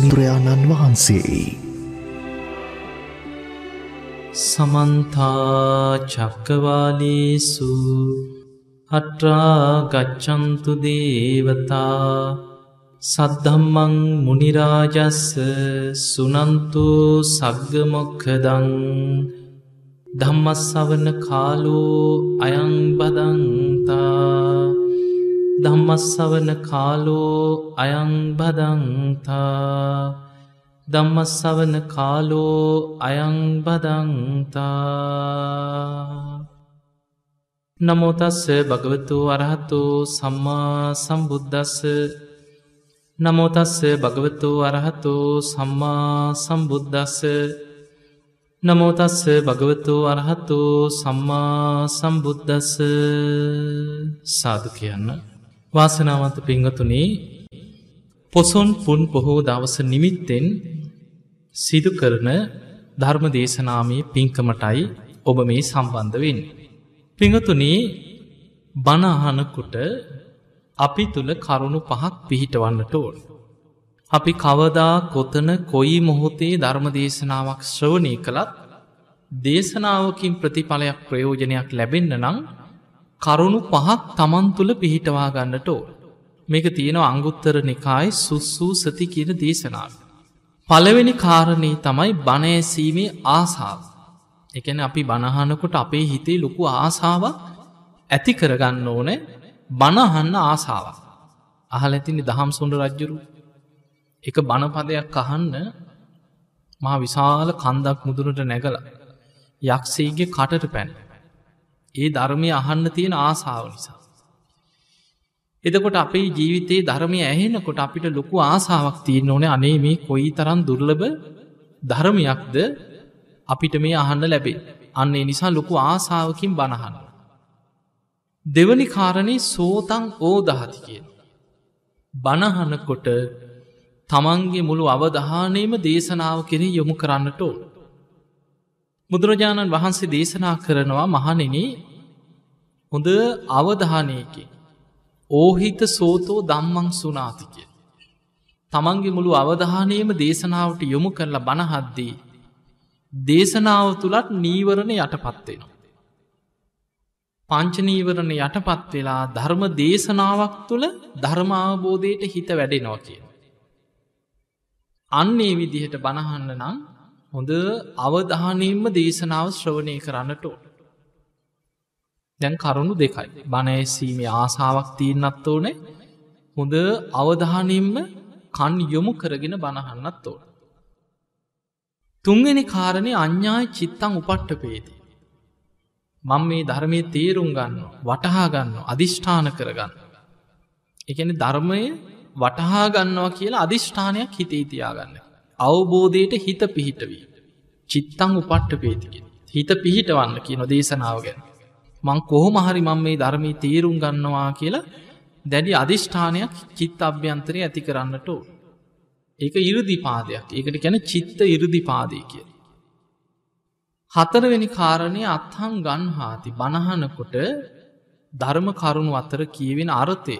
මිරයාණන් වහන්සේයි. සමන්තා චක්කවාලේසු අට්‍රා ගච්චන්තු දේවතා සද්ධම්මං මුනිරාජස්ස සුනන්තු සග්ගමොක්කදං ධම්මස්සවන කාලෝ අයංබදං ධම්මස්සවන කාලෝ අයංබදංතා ධම්මස්සවන කාලෝ අයංබදංතා නමෝතස්ස භගවතු අරහතු සම්මා සම්බුද්ධස්ස නමෝතස්ස භගවතු අරහතු සම්මා සම්බුද්ධස්ස නමෝතස්ස භගවතු අරහතු සම්මා සම්බුද්ධස්ස සාදු කියන්න වාසනාවන්ත පිංහතුනේ පොසොන් පුන් පොහෝ දවස නිමිත්තෙන් සිදු කරන ධර්ම දේශනාමය පිංකමටයි ඔබ මේ සම්බන්ධ වෙන්. පිංහතුනේ බණහනකුට අපි තුළ කරුණු පහක් පිහිටවන්නට ඕන්. අපි කවදා කොතන කොයි මොහොතේ ධර්ම දේශනාවක් ශ්‍රවණය කළත් දේශනාවකින් ප්‍රතිඵලයක් ප්‍රයෝජනයක් ලැබෙන්න්න නං කරුණු පහක් තමන් තුළ පිහිටවා ගන්නට ඕ. මේක තියෙන අංගුත්තර නිකායි සුස්සූ සති කියන දේශනාව. පළවෙනි කාරණී තමයි බණඇසීමේ ආසාාව. එකන අපි බණහනකොට අපේ හිතේ ලොකු ආසාාවක් ඇති කරගන්න ඕනෑ බණහන්න ආසාාවක්. අහල ඇතිනි දහම් සොඩ රජ්ජුරු එක බණපදයක් අහන්න මා විශාල කන්දක් මුදුරට නැගල යක්ෂේගේ කටට පැන්නේ. ඒ ධර්මය අහන්න තියෙන ආසාාව නිසා. එදකොට අපේ ජීවිතයේ ධර්මය ඇහෙනකොට අපිට ලොකු ආසාාවක් තියෙන් ඕන අනේ මේ කොයි තරන් දුර්ලභ ධර්මයක්ද අපිට මේ අහන්න ලැබේ අන්නේ නිසා ලොකු ආසාාවකින් බණහන්න. දෙවනි කාරණය සෝතන් ඕදහති කියන. බණහනකොට තමන්ගේ මුළු අවධානයම දේශනාව කෙනෙ යොමු කරන්නට ඕන. බුදුරජාණන් වහන්සේ දේශනා කරනවා මහනෙන හොඳ අවධානයකින් ඕහිත සෝතෝ දම්මං සුනාතිකය. තමන්ගේ මුළු අවධානයම දේශනාවට යොමු කරලා බණහද්දී. දේශනාව තුළත් නීවරණ යටපත්වෙනවා. පංචනීවරණ යටපත් වෙලා ධර්ම දේශනාවක් තුළ ධර්මාවබෝධයට හිත වැඩෙනවා කියන. අන්නේ විදිහට බණහන්න නම් හොඳ අවධානයෙන්ම දේශනාව ශ්‍රවණය කරන්නට ඕන. දැන් කරුණු දෙකයි. බණඇසීමේ ආසාාවක් තියන්නත් ඕනේ හොඳ අවධානයෙන්ම කන් යොමු කරගෙන බණහන්නත් ඕන. තුන්ගෙන කාරණය අඥ්ඥායි චිත්තං උපට්ට පේදී. මං මේ ධර්මය තේරුම් ගන්න වටහා ගන්න අධිෂ්ඨාන කරගන්න. එකන ධර්මය වටහා ගන්නවා කියලා අධිෂ්ඨානයක් හිතේ තියාගන්න. අවබෝධයට හිත පිහිටවී. චිත්තං උපට්ට පේතිගෙන. හිත පිහිටවන්න කියන දේශනාව ගැන. මං කොහොම හරි මං මේ ධර්මී තේරුම් ගන්නවා කියලා දැඩි අධිෂ්ඨානයක් චිත් අභ්‍යන්තරය ඇති කරන්නට ඕ. ඒක ඉරදිපාදයක් ඒකට ගැන චිත්ත ඉරදිපාදය කිය. හතරවෙනි කාරණය අත්හං ගන්හාති බණහනකොට ධර්ම කරුණු අතර කියවෙන අර්ථය.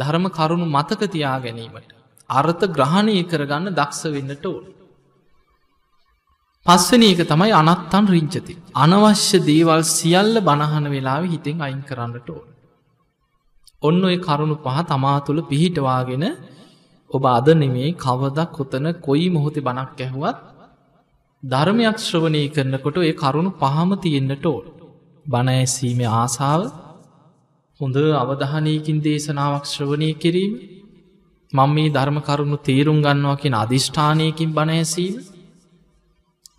ධර්ම කරුණු මතක තියා ගැනීමට අර්ථ ග්‍රහණය කරගන්න දක්ෂ වෙන්නට ඕන. පස්සන එක තමයි අනත්තන් රිංචති. අනවශ්‍ය දේවල් සියල්ල බණහන වෙලාව හිතෙන් අයින් කරන්නට ඕන. ඔන්න ඔය කරුණු පහ තමා තුළ පිහිටවාගෙන ඔබ අද නෙමේ කවදක් කොතන කොයි මොහොතේ බණක් ඇහුවත් ධර්මයක් ශ්‍රවණය කරනකොට ඒ කරුණු පහම තියෙන්න්නට ඕල්. බණ ඇසීම ආසාාව හොඳ අවධානයකින් දේශනාවක් ශ්‍රවණය කිරීම මං මේ ධර්ම කරුණු තේරුම් ගන්නවා කියෙන අධිෂ්ඨානයකින් බණඇසීම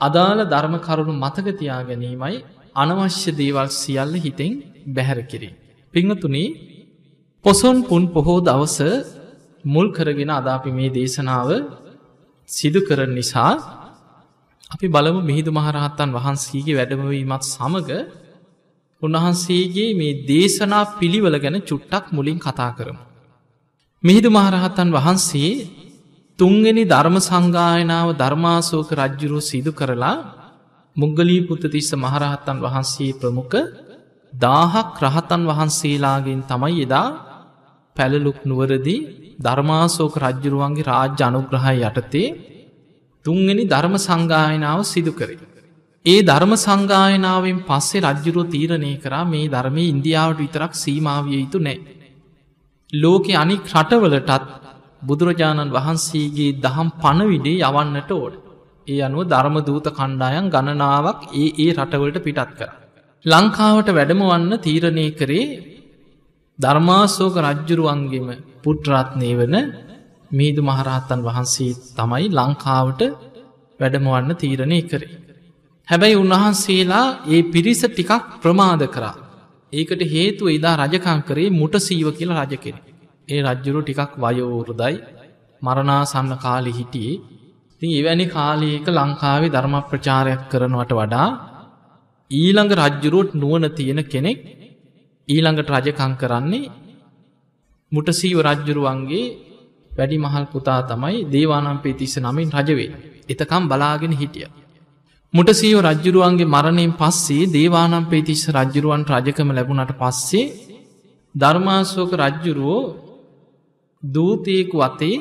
අදාළ ධර්ම කරුණු මතකතියා ගැනීමයි අනවශ්‍ය දේවල් සියල්ල හිතෙන් බැහැර කිරී. පිංහතුනි පොසොන් පුන් පොහෝ දවස මුල් කරගෙන අදාපි මේ දේශනාව සිදු කරන නිසා අපි බලමු මිහිදු මහරහත්තන් වහන්සේගේ වැඩමවීමත් සමඟ උන්වහන්සේගේ මේ දේශනා පිළිවල ගැන චුට්ටක් මුලින් කතා කරමු. මිහිදු මහරහතන් වහන්සේ තුන්ගනි ධර්ම සංගායනාව ධර්මාසෝක රජ්ජුරු සිදු කරලා මුංගලී පුතතිස්ස මහරහත්තන් වහන්සේ ප්‍රමුඛ දාහක් රහතන් වහන්සේලාගෙන් තමයි එදා පැළලුක් නුවරදි ධර්මාසෝක රජ්ජුරුවන්ගේ රාජ්‍ය අනුග්‍රහය යටතේ තුන්ගනි ධර්ම සංගායනාව සිදු කරේ. ඒ ධර්ම සංගායනාවෙන් පස්සේ රජ්ජුරුව තීරණය කරා මේ ධර්මය ඉන්දියාවට විතරක් සීමාවිය යුතු නෑ. ලෝකෙ අනික් රටවලටත් බුදුරජාණන් වහන්සේගේ දහම් පණවිඩේ යවන්නට ඕඩ. ඒ අනුව ධර්ම දූත කණ්ඩායන් ගණනාවක් ඒ ඒ රටවලට පිටත් කර. ලංකාවට වැඩමවන්න තීරණය කරේ ධර්මාසෝක රජ්ජුරුවන්ගේම පුට්රාත්නය වන මීදු මහරහත්තන් වහන්සේ තමයි ලංකාවට වැඩමවන්න තීරණය කරේ. හැබැයි උන්වහන්සේලා ඒ පිරිස ටිකක් ප්‍රමාද කරා ඒකට හේතුව ඉදා රජකං කරේ මුට සීව කියලා රජ කෙනෙ. ඒ රජ්ජුරු ටිකක් වයෝවරුදයි මරණාසන්න කාලි හිටියේ තින් එවැනි කාලයක ලංකාවේ ධර්ම ප්‍රචාරයක් කරනවට වඩා ඊළඟ රජ්ජුරුවට් නුවන තියෙන කෙනෙක් ඊළඟට රජකං කරන්නේ මුටසීව රජ්ජුරුවන්ගේ වැඩි මහල් පුතා තමයි දේවානම් පිතිස්ස නමින් රජවේ එතකම් බලාගෙන හිටිය. මුටසීෝ රජ්ජුරුවන්ගේ මරණයෙන් පස්සේ දේවානම්පේතිස්ස රජ්ජුරුවන් රජකම ලැබුණට පස්සේ ධර්මාශෝක රජ්ජුරුවෝ දූතයෙකු අතේ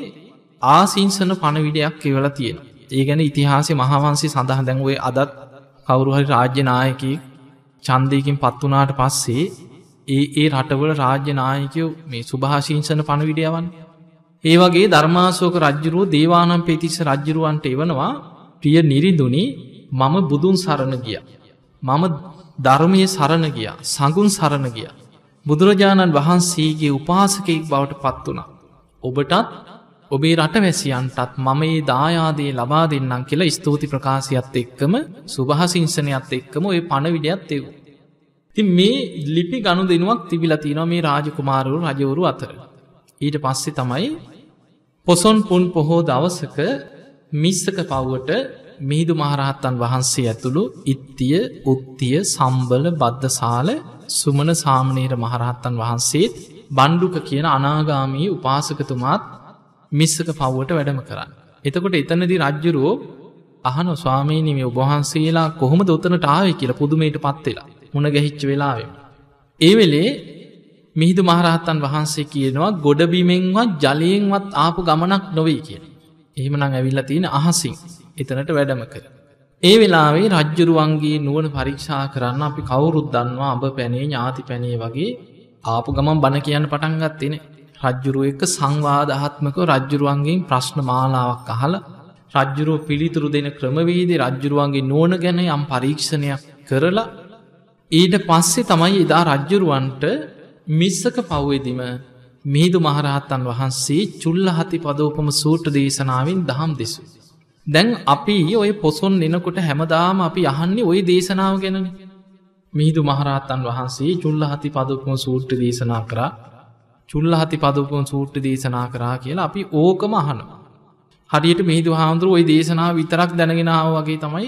ආසිංසන පණවිඩයක් එවල තියෙන. ඒ ගැන ඉතිහාසේ මහාවන්සේ සඳහ දැන්ුවේ අදත් කවුරුහරි රාජ්‍යනායකි චන්දයකින් පත්වනාට පස්සේ ඒ ඒ රටවල රාජ්‍යනායකයෝ මේ සුභාශීංසන පණවිඩයවන්. ඒ වගේ ධර්මාශෝක රජ්ජුරුව දේවානම් පේතිස්ස රජ්ජුරුවන්ට එවනවා ප්‍රිය නිරිදුනිි මම බුදුන් සරණ ගිය. මම ධර්මය සරණ ගිය සඟුන් සරණ ගිය. බුදුරජාණන් වහන්සේගේ උපාසකෙක් බවට පත් වුණ. ඔබටත් ඔබේ රටවැසියන්ටත් මම ඒ දායාදේ ලබා දෙන්නම් කියලා ස්තුති ප්‍රකාශයත් එක්කම සුභහසිංසනයත් එක්කම ඔය පණවිඩයක්ත් එවූ. ති මේ ලිපි ගණු දෙනුවක් තිබිලතිනවා මේ රාජකුමාරවරු රජවරු අතර. ඊට පස්සෙ තමයි පොසොන් පුන් පොහෝ දවසක මිස්සක පව්වට මිහිදු මහරහත්තන් වහන්සේ ඇතුළු ඉත්තිය උත්තිය සම්බල බද්ධසාල සුමන සාමනීර මහරහත්තන් වහන්සේත් බණ්ඩුක කියන අනාගාමී උපාසකතුමාත් මිස්සක පව්වට වැඩම කරන්න. එතකොට එතනදි රජ්ජුරුවෝ අහන ස්වාමීනීමේ ඔබහන්සේලා කොහොම දොතනට ආය කියල පුදුමයට පත්වෙලා මුණ ගැහිච්ච වෙලාවෙම. ඒ වෙලේ මිහිදු මහරහත්තන් වහන්සේ කියනවා ගොඩබිමෙන්වත් ජලයෙන්වත් ආපු ගමනක් නොවයි කියන. එහෙමනම් ඇවිල්ල තියෙන අහසින්. එතනට වැඩම කර. ඒ වෙලාවේ රජ්ජුරුවන්ගේ නුවන පරීක්ෂා කරන්න අපි කවුරුත් දන්නවා අඹ පැනේ ඥාති පැනේ වගේ ආපු ගමන් බණ කියන්න පටන්ගත්තින රජ්ජුරුව එක සංවාධහත්මක රජ්ජුරුවන්ගේ ප්‍රශ්න මාලාවක් අහල රජ්ජුරුව පිළිතුරු දෙන ක්‍රමවේදේ රජ්ජුරුවන්ගේ නුවන ගැන යම් පරීක්ෂණයක් කරලා ඊට පස්සේ තමයි එදා රජ්ජුරුවන්ට මිස්සක පව්වෙදිම මිහිදු මහරහත්තන් වහන්සේ චුල්ල හති පදෝපම සූට්‍ර දේශනාවෙන් දහම් දෙසු. දැන් අපි ඔය පොසොන් එනකොට හැමදාම අපි අහන්නේ ඔය දේශනාව ගැෙනන. මිහිදු මහරහත්තන් වහන්සේ චුල්ලහති පදපම සූට්ට දේශනා කරා චුල්ලහති පදපම සූට්ට දේශනා කරා කියලා අපි ඕකම අහනවා. හරියට මිහිදු හාමුදුරුව ඔය දේශනා විතරක් දැනගෙනාව වගේ තමයි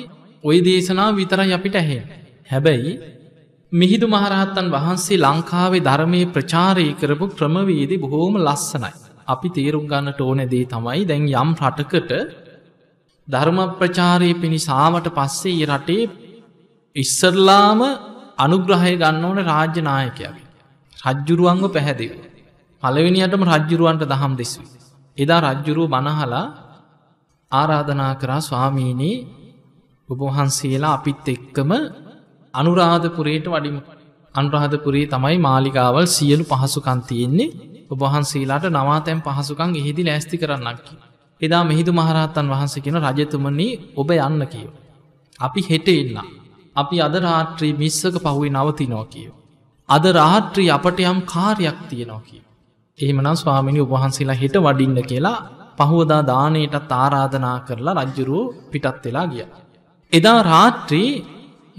ඔය දේශනා විතරයි අපිට ඇහෙන්. හැබැයි මිහිදු මහරහත්තන් වහන්සේ ලංකාවේ ධර්මය ප්‍රචාරය කරපු ක්‍රමවේදි බොහෝම ලස්සනයි. අපි තේරුම් ගන්නට ඕන දේ තමයි දැන් යම් රටකට ධර්ම ප්‍රචාරය පිණිසාාවට පස්සේ රටේ ඉස්සරලාම අනුග්‍රහය ගන්න ඕන රාජ්‍ය නායකයාගේ. රජ්ජුරුවන්ග පැහැදිව. පලවෙනියටම රජ්ජුරුවන්ට දහම් දෙස්වි. එදා රජ්ජුරුව බණහලා ආරාධනා කරා ස්වාමීනී ඔබහන්සේලා අපිත් එක්කම අනුරාධපුරයට වඩිම අනුරාධපුරේ තමයි මාලිගාවල් සියලු පහසුකන්තියෙන්නේ ඔබහන්සේලාට නවාතැම් පහසුකං එහිදි ලැස්ති කරන්නක්කි. එදා මෙහිදු මහරහත්තන් වහන්සකෙන රජතුමන්නේ ඔබ යන්න කියෝ. අපි හෙට එන්න. අපි අද රාත්‍රී මිස්සක පහුවේ නවතිනෝ කියෝ. අද රාත්‍රී අපට යම් කාරයක් තියෙනවා කිය. එහමනම් ස්වාමිනි උවහන්සේලා හෙට වඩින්න කියලා පහුවදා දානයටත් තාරාධනා කරලා රජ්ජුරුව පිටත් වෙලා ගිය. එදා රාත්‍රී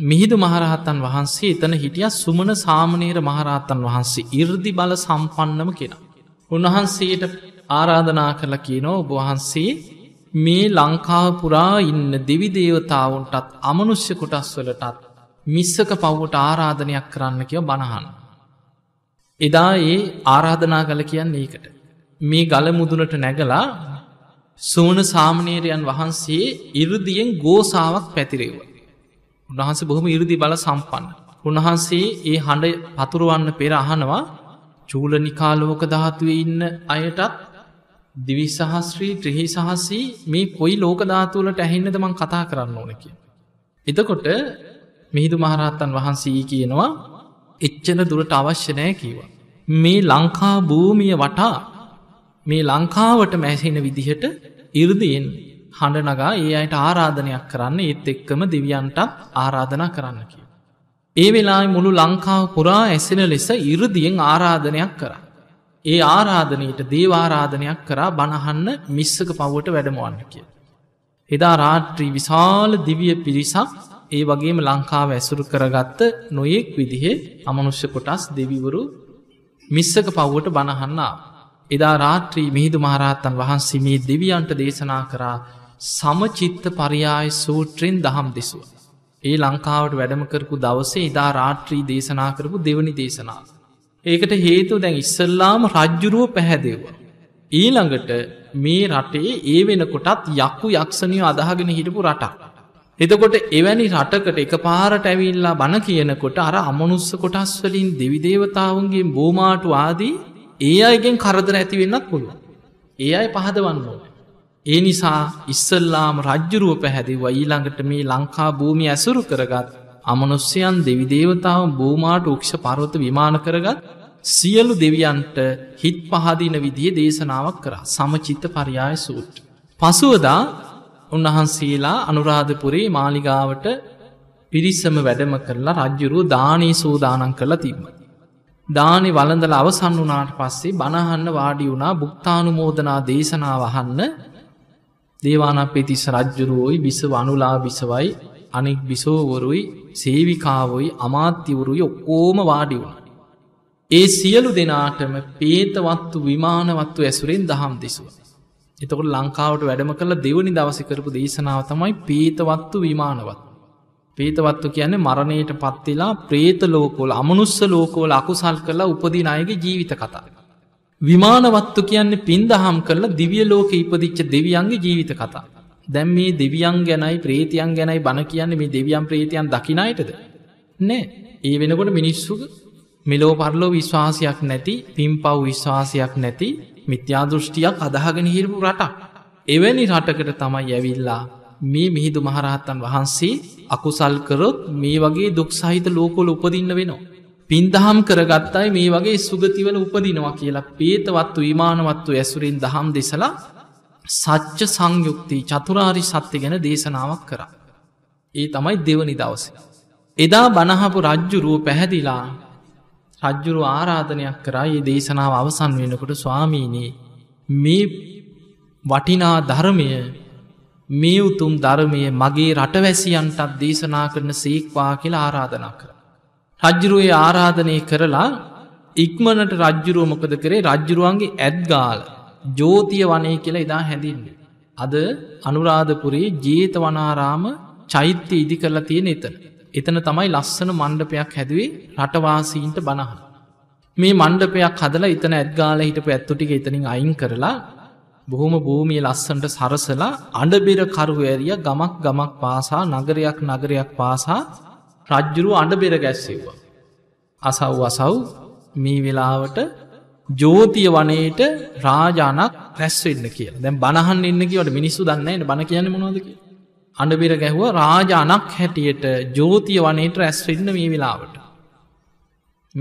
මිහිදු මහරහත්තන් වහන්සේ එතන හිටිය සුමන සාමනීර මහරහත්තන් වහන්සේ ඉර්දි බල සම්පන්නම කෙන. උන්වහන්සේට ආරාධනා කරලා කියනෝ ඔබවහන්සේ මේ ලංකාව පුරා ඉන්න දෙවිදේවතාවුන්ටත් අමනුෂ්‍ය කොටස් වලටත් මිස්සක පව්වට ආරාධනයක් කරන්න කියව බණහන්. එදා ඒ ආරාධනා කළ කියන්න ඒකට. මේ ගල මුදුනට නැගලා සූන සාමනීරයන් වහන්සේ ඉරදියෙන් ගෝසාාවක් පැතිරේව. උන්වහන්සේ බොහොම ඉරදි බල සම්පන්න. උන්වහන්සේ ඒ හඬ පතුරුවන්න පෙර අහනවා චූල නිකාලෝක දහත්වේ ඉන්න අයටත් දිවි සහස්්‍රී ත්‍රහි සහස්සී මේ කොයි ලෝකධාතුවලට ඇහෙන්නද මං කතා කරන්න ඕනකි. එතකොට මිහිදු මහරහත්තන් වහන්සේ කියනවා එච්චන දුරට අවශ්‍යනෑ කීවා. මේ ලංකා භූමිය වටා මේ ලංකාවට මැසෙන විදිහට ඉරදයෙන් හඬ නගා ඒ අයට ආරාධනයක් කරන්න ඒත් එක්කම දෙවියන්ටත් ආරාධනා කරන්න කිය. ඒ වෙලා මුළු ලංකාව පුරා ඇසෙන ලෙස ඉරදියෙන් ආරාධනයක් කරා. ඒ ආරාධනයට දේවාරාධනයක් කරා බණහන්න මිස්සක පව්වට වැඩමවන්න කිය. එදා රාට්‍රී විශාල දිවිය පිරිසක් ඒ වගේම ලංකාව ඇසුරු කරගත්ත නොයෙක් විදිහේ අමනුෂ්‍ය කොටස් දෙවිවරු මිස්සක පව්වට බණහන්නා. එදා රාත්‍රී මිහිදු මහරහත්තන් වහන්සේ මේ දෙවියන්ට දේශනා කරා සමචිත්ත පරියාය සූත්‍රයෙන් දහම් දෙසුව. ඒ ලංකාවට වැඩම කරපු දවසේ ඉදා රාට්‍රී දේශනා කරපු දෙවනි දේශනාව. ඒකට හේතුව දැන් ඉස්සල්ලාම රජ්ජුරුව පැහැදෙව්වා. ඊළඟට මේ රටේ ඒ වෙනකොටත් යක්කු යක්ෂණය අදහගෙන හිටපු රටක්. එතකොට එවැනි රටකට එක පාරට ඇවිල්ලා බණ කියනකොට අර අමනුස්ස කොටස්වලින් දෙවිදේවතාවන්ගේ බෝමාටු ආදී ඒ අයගෙන් කරදර ඇතිවෙන්නත් පුළුවන්. ඒ අය පහදවන්න ඕන. ඒ නිසා ඉස්සල්ලාම රජ්ජුරුව පැහැදිව ඊළඟට මේ ලංකා භූමි ඇසුරු කරගත් අමනුස්්‍යයන් දෙවිදේවතාව බූමාට උක්ෂ පරවත විමාන කරගත් සියලු දෙවියන්ට හිත් පහදින විදිිය දේශනාවක් කර සමචිත්ත පරියාය සූට්. පසුවදා උන්වහන්සේලා අනුරාධපුරේ මාලිගාවට පිරිස්සම වැඩම කරලා රජ්ජුරුව දානී සූදානන් කරලා තිබ්ම. දානෙ වලඳල අවසන් වනාට පස්සේ බණහන්න වාඩි වුණා බුක්තානුමෝදනා දේශනාව අහන්න දේවානපේතිස රජ්ජුරුවෝයි බිස වනුලා බිසවයි අනෙක් බිසෝවරුයි සේවිකාවොයි අමාත්‍යවරුයි ඔක්කෝම වාඩි වුණ. ඒ සියලු දෙනාටම පේතවත්තු විමානවත්තු ඇසුරෙන් දහම් දෙසුව. එතකොට ලංකාවට වැඩම කළ දෙවනි දවසකරපු දේශනාව තමයි පේතවත්තු විමානවත්. පේතවත්තු කියන මරණයට පත්වෙලා ප්‍රේත ලෝකෝල අමනුස්ස ලෝකෝල අකුසල් කරලා උපදින අයගේ ජීවිත කතා. විමානවත්තු කියන්නේ පින් දහම් කරලා දිවිය ලෝක ඉපදිච්ච දෙවියන්ගේ ජීවිත කතා. දැන් මේ දෙවියන් ගැනයි ප්‍රේතියන් ගැනයි බණ කියන්නේ මේ දෙවියන් ප්‍රේතියන් දකිනයටද. නෑ ඒ වෙනකොට මිනිස්සු මෙලෝ පරලෝ විශ්වාසයක් නැති පින් පව් විශ්වාසයක් නැති මිත්‍යාදෘෂ්ටියක් අදහගෙන හිරපු රටක්. එවැනි රටකට තමයි ඇවිල්ලා මේ මිහිදු මහරහත්තන් වහන්සේ අකුසල් කරොත් මේ වගේ දුක් සහිත ලෝකොල උපදින්න වෙනවා. පින්දහම් කරගත්තයි මේ වගේ සුගතිවල උපදිනවා කියලා පේතවත්තු විමානවත්තු ඇසුරින් දහම් දෙසලා සච්ච සංයුක්ති චතුරාරි සත්‍ය ගැන දේශනාවක් කරා. ඒ තමයි දෙවනි දවස. එදා බණහපු රජ්ජුරුව පැහැදිලා රජ්ජුරු ආරාධනයක් කරා ඒ දේශනාව අවසන් වෙනකොට ස්වාමීනී මේ වටිනා ධර්මය මේ උතුම් ධර්මය මගේ රටවැසියන්ටත් දේශනා කරන සේක්වා කියලා ආරාධනා කර. රජ්ජුරුවේ ආරාධනය කරලා ඉක්මනට රජ්ජුරුව මොකද කරේ රජ්ජුරුවන්ගේ ඇත්ගාලා ජෝතිය වනේ කියලා ඉදා හැඳින්නේ. අද අනුරාධපුරේ ජේතවනාරාම චෛත්‍ය ඉදි කරලා තියෙන එතන. එතන තමයි ලස්සන මණ්ඩපයක් හැදුවේ රටවාසීන්ට බණහ. මේ මණ්ඩපයක් හදලා එතන ඇත්ගාල හිටපු ඇත්තුටික එතනින් අයින් කරලා බොහොම භූමිය ලස්සන්ට සරසලා අඩබෙර කරුවඇරිය ගමක් ගමක් පාසා නගරයක් නගරයක් පාසා රජ්ජුරු අඩබෙර ගැස්සෙව්වා. අසව් අසව් මේ වෙලාවට ජෝතිය වනයට රාජානක් රැස්වෙන්න කිය දැ බණහන් එන්න කිවට මිනිස්සු දන්නන්නට බණ කියන්න මොනොදක. අඩබිර ගැහුව රාජානක් හැටියට ජෝතිය වනයට රැස්වෙන්න මේ වෙලාවට.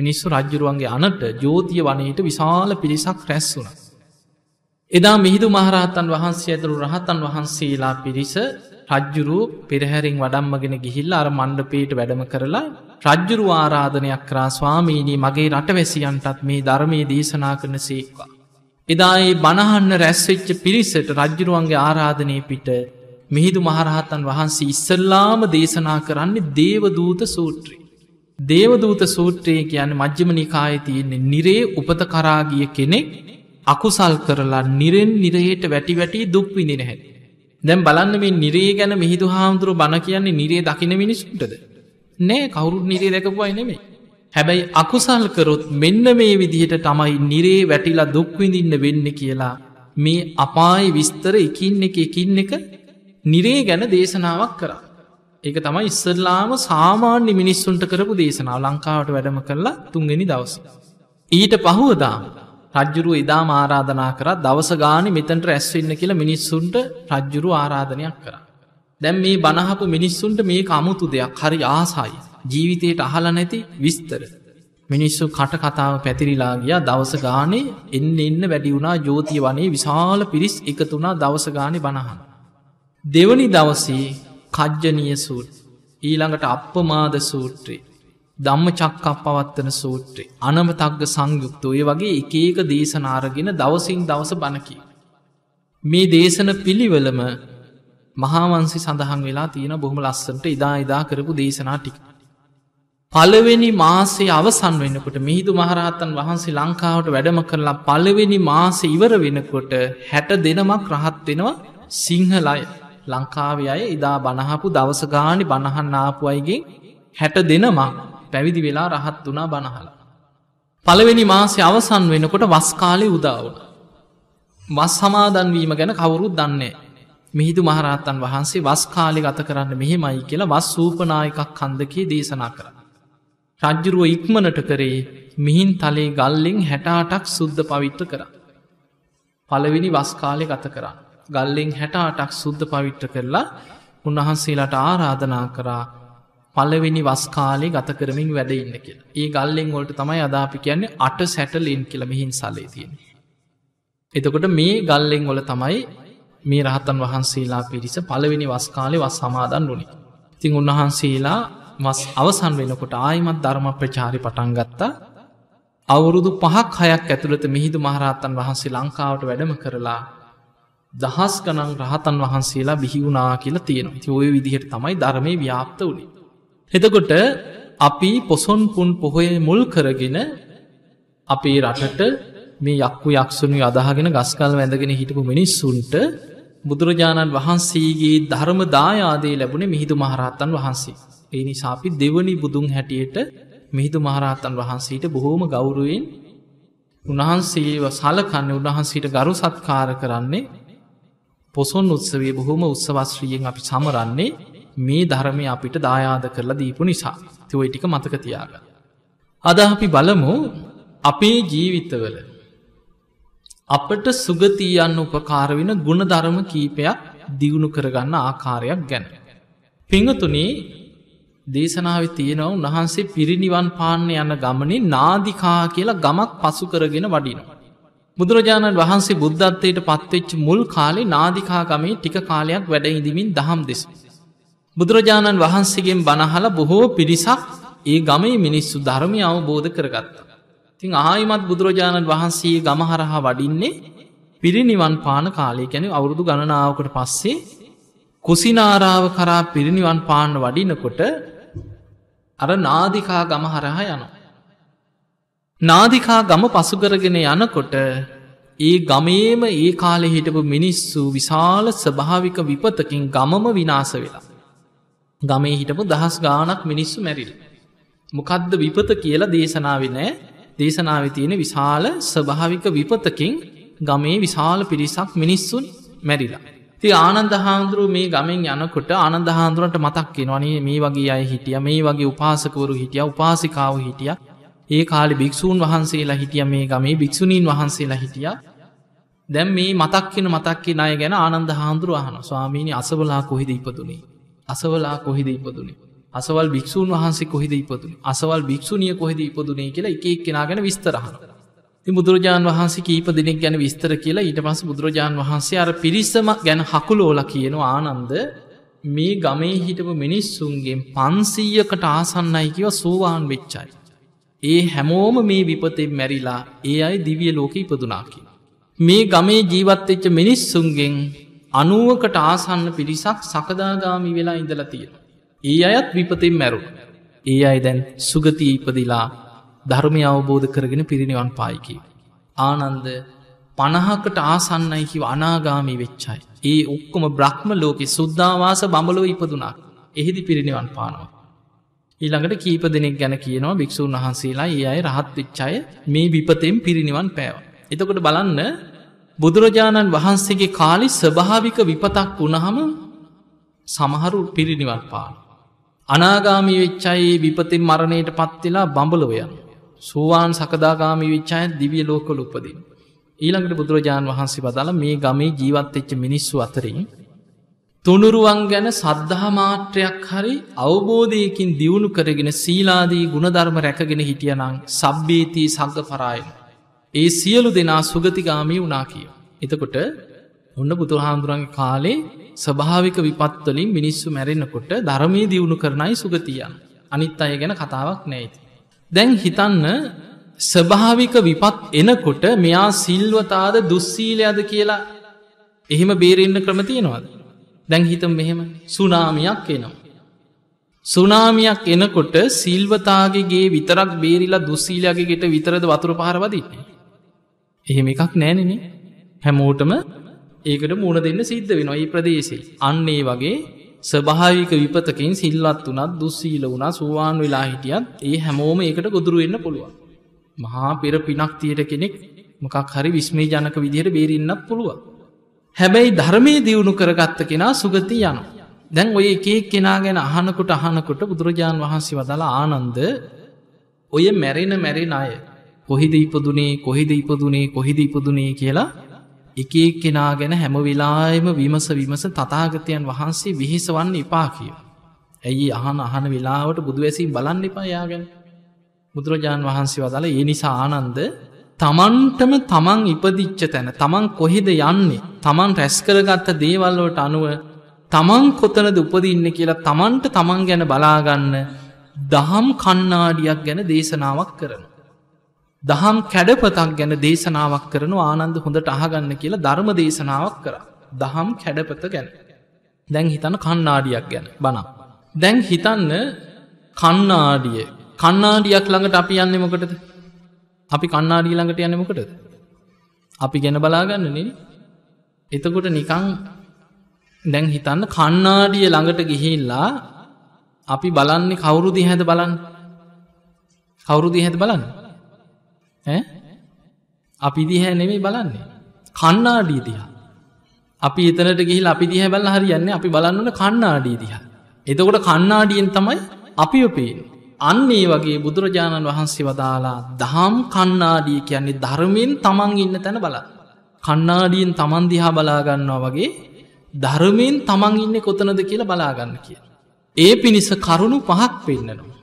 මිනිස්සු රජ්ජුරුවන්ගේ අනට ජෝතිය වනයට විශාල පිරිසක් රැස් වුනත්. එදා මිහිදු මහරහතන් වහන්සේ ඇතුළු රහතන් වහන්සේලා පිරිස රජ්ජුරු පෙරහැරින් වඩම්මගෙන ගිහිල්ල අර මණ්ඩපේට වැඩම කරලා රජ්ජුරු ආරාධනයක් කරා ස්වාමීනී මගේ රටවැසියන්ටත් මේ ධර්මය දේශනා කරන සේක්වා. එදායි බණහන්න රැස්වෙච්ච පිරිසට රජ්ජුරුවන්ගේ ආරාධනය පිට මිහිදු මහරහතන් වහන්සේ ඉස්සල්ලාම දේශනා කරන්නේ දේවදූත සූත්‍රී. දේවදූත සූත්‍රයේ කියන්න මජ්‍යමනිකාය තියෙන්නේ නිරේ උපත කරාගිය කෙනෙක් අකුසල් කරලා නිරෙන් නිරහයට වැටි වැටී දුක් විඳින හැට. දැම් බලන්න මේ නිරේ ගැන මිහිදු හාමුදුරු බණ කියන්නේ නිරේ දකින මිනිස්ටද. නෑ කවුරුත් නිරේ දැකපුයි නෙමේ. හැබැයි අකුසල් කරොත් මෙන්න මේ විදිහට තමයි නිරේ වැටිලා දුක්විඳින්න වෙන්න කියලා මේ අපායි විස්තර එකින් එක එකින් එක නිරේ ගැන දේශනාවක් කරා. ඒක තමයි ඉස්සල්ලාම සාමාන්‍ය මිනිස්සුන්ට කරපු දේශනාව ලංකාවට වැඩම කරලා තුන්ගෙන දවස. ඊට පහුවදාම රජ්ජුරුව ඉදාම ආරාධනා කර දවස ගානි මෙතන්ට රැස්වෙන්න කියලා මිනිස්සුන්ට රජ්ජුරු ආරාධනයක් කර. දැම් මේ බණහපු මිනිස්සුන්ට මේ අමුතු දෙයක් හරි ආසායි. ජීවිතයට අහල නැති විස්තර. මිනිස්සු කට කතාව පැතිරිලා ගියා දවස ගානේ එන්න එන්න වැඩි වුණා ජෝතිය වනේ විශාල පිරිස් එකතුනා දවස ගානේ බණහන්. දෙවනි දවසේ කජ්ජනිය සූට් ඊළඟට අප්පමාද සූට්‍රේ ධම්ම චක්කක් පවත්වන සූත්‍රය. අනමතක්ග සංයුක්ත ඔය වගේ එකඒක දේශනාරගෙන දවසින් දවස බණකි. මේ දේශන පිළිවලම මහාවන්සි සඳහන් වෙලා තියෙන බොහම ලස්සට ඉදා ඉදා කරපු දේශනා ටික්. පළවෙනි මාසේ අවසන් වෙනකොට මිහිදු මහරහතන් වහන්සේ ලංකාවට වැඩම කරලා පළවෙනි මාස ඉවර වෙනකොට හැට දෙනමක් රහත් වෙනවා සිංහලයි ලංකාව අය ඉදා බණහපු දවසගානි බණහන්න ආපු අයිගෙන් හැට දෙනමක් පැවිදි වෙලා රහත් වනා බණහලා. පළවෙනි මාසය අවසන් වෙනකොට වස්කාලය උදාවන. වස් සමාදන්වීම ගැන කවුරුත් දන්නේ. මිහිදු මහරහත්තන් වහන්සේ වස්කාලි ගත කරන්න මෙහෙමයි කියලා වස් සූපනායකක් කන්දකේ දේශනා කර. රජ්ජුරුව ඉක්මනට කරේ මිහින් තලේ ගල්ලෙෙන් හැටාටක් සුද්ධ පවිත්‍ර කර. පළවෙනි වස්කාලය ගත කරන්න. ගල්ලෙෙන් හැටාටක් සුද්ධ පවිට්ට කරලා උන්වහන්සේලාට ආරාධනා කරා පලවෙනි වස් කාලේ ගත කරමින් වැඩ ඉන්න කියලා. ඒ ගල්ලෙන් වලට තමයි අදාපි කියන්නේ අට සැටලෙන් කියල මෙහින් සල්ලේ තියෙන. එතකොට මේ ගල්ලෙන් වල තමයි මේ රහතන් වහන්සේලා පිරිස පලවෙනි වස්කාලේ වස් සමාදන් වුණි. තිං උන්වහන්සේලා මස් අවසන් වෙනකොට ආයිමත් ධර්ම ප්‍රචාරි පටන් ගත්තා අවුරුදු පහක් හයක් ඇතුළත මිහිදු මහරහතන් වහන්සේ ලංකාවට වැඩම කරලා දහස් ගනන් රහතන් වහන්සේලා බිහිවුනා කියලා තියෙනවා ති ඔය විදිහට තමයි ධර්මය ව්‍යාප්ත වුණේ එතකොට අපි පොසොන් පුන් පොහොය මුල් කරගෙන අපේ රටට මේ යක්කු යක්ෂුණු අදහගෙන ගස්කල් වැඳගෙන හිටපු මිනිස්සුන්ට බුදුරජාණන් වහන්සේගේ ධර්ම දායාදේ ලැබුණ මිහිදු මහරහත්තන් වහන්සේ. ඒ නිසාපි දෙවනි බුදුන් හැටියට මිහිදු මහරහත්තන් වහන්සේට බොහෝම ගෞරුවෙන් උන්වහන්සේව සලකන්න උන්වහන්සේට ගරු සත්කාර කරන්නේ පොසොන් උත්සවේ බොහොම උත්සවස්ශ්‍රියෙන් අපි සමරන්නේ මේ ධර්මය අපිට දායාද කරලා දීපු නිසා තිවයි ටික මතකතියාග. අද අපි බලමු අපේ ජීවිතවල අපට සුගතියන්න උපකාර වෙන ගුණධර්ම කීපයක් දියුණු කරගන්න ආකාරයක් ගැන. පිංහතුනේ දේශනාව තියෙනව උන්වහන්සේ පිරිනිවන් පාන්න යන ගමනේ නාදිකා කියලා ගමක් පසු කරගෙන වඩිනවා. බුදුරජාණන් වහන්සේ බුද්ධත්වයට පත්වෙච්ච මුල් කාලේ නාදිකා ගමේ ටික කාලයක් වැඩහිඳමින් දහම් දෙසේ. බුදුරජාණන් වහන්සේගෙන් බනහල බොහෝ පිරිසක් ඒ ගමේ මිනිස්සු ධර්මය අවබෝධ කරගත්තා. තින් ආයිමත් බුදුරජාණන් වහන්සේ ගමහරහා වඩින්නේ පිරිනිවන් පාන කාලය ැන අවුරුදු ගණනාවකට පස්සේ කුසිනාරාව කරා පිරිනිවන් පාන්න වඩිනකොට අර නාදිකා ගමහරහා යන. නාදිකා ගම පසුකරගෙන යනකොට ඒ ගමේම ඒ කාලෙ හිටපු මිනිස්සු විශාල ස්භාවික විපතකින් ගමම විනාස වෙලා. ගමේ හිටපු දහස් ගානක් මිනිස්සු මැරිල්. මොකද්ද විපත කියලා දේශනාවනෑ දේශනාව තියෙන විශාල ස්භාවික විපතකින් ගමේ විශාල පිරිසක් මිනිස්සුන් මැරිලා. ති ආනන්ද හාන්දුරුව මේ ගමෙන් යනකොට ආනන්ද හාන්දුරන්ට මතක් කෙනවනේ මේ වගේ අය හිටිය මේ වගේ උපාසකවරු හිටිය උපාසිකාව හිටිය ඒ කාලි භික්‍ෂූන් වහන්සේලා හිටිය මේ ගමේ භික්‍ෂුණීන් වහන්සේලා හිටිය දැම් මේ මතක්කෙන මතක්කෙන අය ගැන ආනන්ද හාන්දුරුව අහන ස්වාමීනි අසබලා කොහිද ඉපදුනේ අසවලා කොහෙද ඉපදුනේ. අසවල් භික්ෂූන් වහන්සේ කොහිද ඉපදුන අසවල් භික්ෂුණිය කොහෙද ඉපදුනේ කියලා එකක් කෙනා ගැන විස්තරහන. ති බුදුරජාන් වහන්සේ කීප දෙනෙක් ගැන විස්තර කියලා ඊට පස බුදුරජාන් වහන්සේ අර පිරිස්සම ගැන හකුලෝල කියන ආනන්ද මේ ගමේ හිටපු මිනිස්සුන්ගෙන් පන්සීයකට ආසන්නයිකිව සෝවාන් වෙච්චයි. ඒ හැමෝම මේ විපතෙන් මැරිලා ඒ අයි දිවිය ලෝක ඉපදුනාකි. මේ ගමේ ජීවත්වෙච්ච මිනිස්සුන්ගෙන් අනුවකට ආසන්න පිරිසක් සකදාගාමි වෙලා ඉඳලා තියෙන. ඒ අයත් විපතින් මැරු. ඒ අයි දැන් සුගතිය ඉපදිලා ධර්මය අවබෝධ කරගෙන පිරිනිවන් පායිකි. ආනන්ද පණහකට ආසන්නයි කිව අනාගාමී වෙච්චයි. ඒ ඔක්කොම බ්‍රහ්ම ලෝකෙ සුද්ධවාස බඹලෝ ඉපදුනා. එහිදි පිරිනිවන් පානවා. ඊළඟට කීප දෙනෙක් ගැන කියනවා භික්‍ෂූන් වහන්සේලා ඒ අයි රහත් විච්චාය මේ විපතෙන් පිරිනිවන් පෑව. එතකොට බලන්න බුදුරජාණන් වහන්සේගේ කාලි ස්භාවික විපතක් වුණහම සමහරු පිරිනිවන් පාන. අනාගාමි වෙච්චයි විපතින් මරණයට පත්වෙලා බඹලොවයන්. සූවාන් සකදාගාමි විච්චාය දිවිය ලෝකල උපදින්. ඊළඟට බුදුරජාණන් වහන්සේ වදාළ මේ ගමේ ජීවත්තච්ච මිනිස්සු අතරින්. තුනුරුවන් ගැන සද්ධහමාත්‍රයක් හරි අවබෝධයකින් දියුණු කරගෙන සීලාදී ගුණධර්ම රැකගෙන හිටියනං සබ්බේතිී සංග පරායන. ඒ සියලු දෙනා සුගතිගාමී වනා කිය. එතකොට ඔන්න බුදුහාන්දුරන්ගේ කාලේ ස්භාවික විපත්වලින් මිනිස්සු මැරෙන්න්නකොට ධර්මී දියුණු කරනයි සුගතියන් අනිත් අය ගැන කතාවක් නැයිති. දැන් හිතන්න ස්භාවික විපත් එනකොට මෙයා සිල්වතාද දුස්සීලයද කියලා එහෙම බේරෙන්න්න ක්‍රමතියෙනවාද. දැන් හිතම් මෙහෙම සුනාමියක් එනවා. සුනාමියක් එනකොට සිල්වතාගේගේ විතරක් බේරිලා දුස්සීලයාගේගෙට විතරද වතුර පහරවදින්නේ. එහෙම එකක් නෑනන හැමෝටම ඒකට මුණ දෙන්න සිද්ධ වෙනවා ඒ ප්‍රදේශේ. අන්නේ වගේ ස්භාවික විපතකින් සිල්ලත් වනත් දුස්සීල වුණ සුවාන් වෙලා හිටියත් ඒ හැමෝම ඒකට ගොදුරුවෙන්න පුළුවන්. මහා පෙර පිනක් තියට කෙනෙක් මොකක් හරි විස්මේ ජනක විදිහයට බේරන්නක් පුළුව. හැබැයි ධර්මය දියුණු කරගත්ත කෙනා සුගති යන. දැන් ඔය එකෙක් කෙනා ගැන අහනකොට අහනකොට බුදුරජාණන් වහන්සේ වදලා ආනන්ද ඔය මැරෙන මැරෙන අය කොහිද ඉපදුනේ කොහිද ඉපදුනේ කොහිද ඉපදුනේ කියලා එකේ කෙනා ගැන හැමවෙලායම විමස විමස තතාගතයන් වහන්සේ විහිසවන්න එපා කියව. ඇයි අහන අහන වෙලාවට බුදු ඇසී බලන්න එපා යාගෙන. බුදුරජාණන් වහන්සේ වදාළ ඒ නිසා ආනන්ද තමන්ටම තමන් ඉපදිච්ච තැන තමන් කොහෙද යන්නේ තමන් රැස්කරගත්ත දේවල්වට අනුව තමන් කොතනද උපදින්න කියලා තමන්ට තමන් ගැන බලාගන්න දහම් කන්නාඩියක් ගැන දේශනාවක් කරන. දහම් කැඩපතක් ගැන දේශනාවක් කරන ආනන්ද හොඳට අහගන්න කියලා ධර්ම දේශනාවක් කර දහම් කැඩපත ගැන දැන් හිතන කන්නාඩියක් ගැන බනම්. දැන් හිතන්න කන්නාඩිය කන්නාඩියක් ළඟට අපි යන්නෙමකටද අපි කන්නාඩිය ළඟට යනෙමකටද අපි ගැන බලාගන්න නෙ එතකොට නිකං දැන් හිතන්න කන්නාඩිය ළඟට ගිහිල්ලා අපි බලන්නේ කවුරු දිහැද බලන්න කවුරු දිහැද බලන්න අපි දිහැ නෙමේ බලන්නේ. කන්නාඩී දිහා. අපි එතනට ගිහිල් අපි දිහ බැල හරියන්නේ අපි බලන්නට කන්නාඩී දිහා. එතකොට කන්නාඩියෙන් තමයි අපිව පේෙන්. අන්නේ වගේ බුදුරජාණන් වහන්සේ වදාලා දහම් කන්නාඩිය කියන්නේ ධර්මයෙන් තමන් ඉන්න තැන බල. කන්නාඩියෙන් තමන් දිහා බලාගන්නවා වගේ ධර්මයෙන් තමන් ඉන්න කොතනද කියලා බලාගන්න කිය. ඒ පිණිස කරුණු පහක් පෙන්න්නනවා.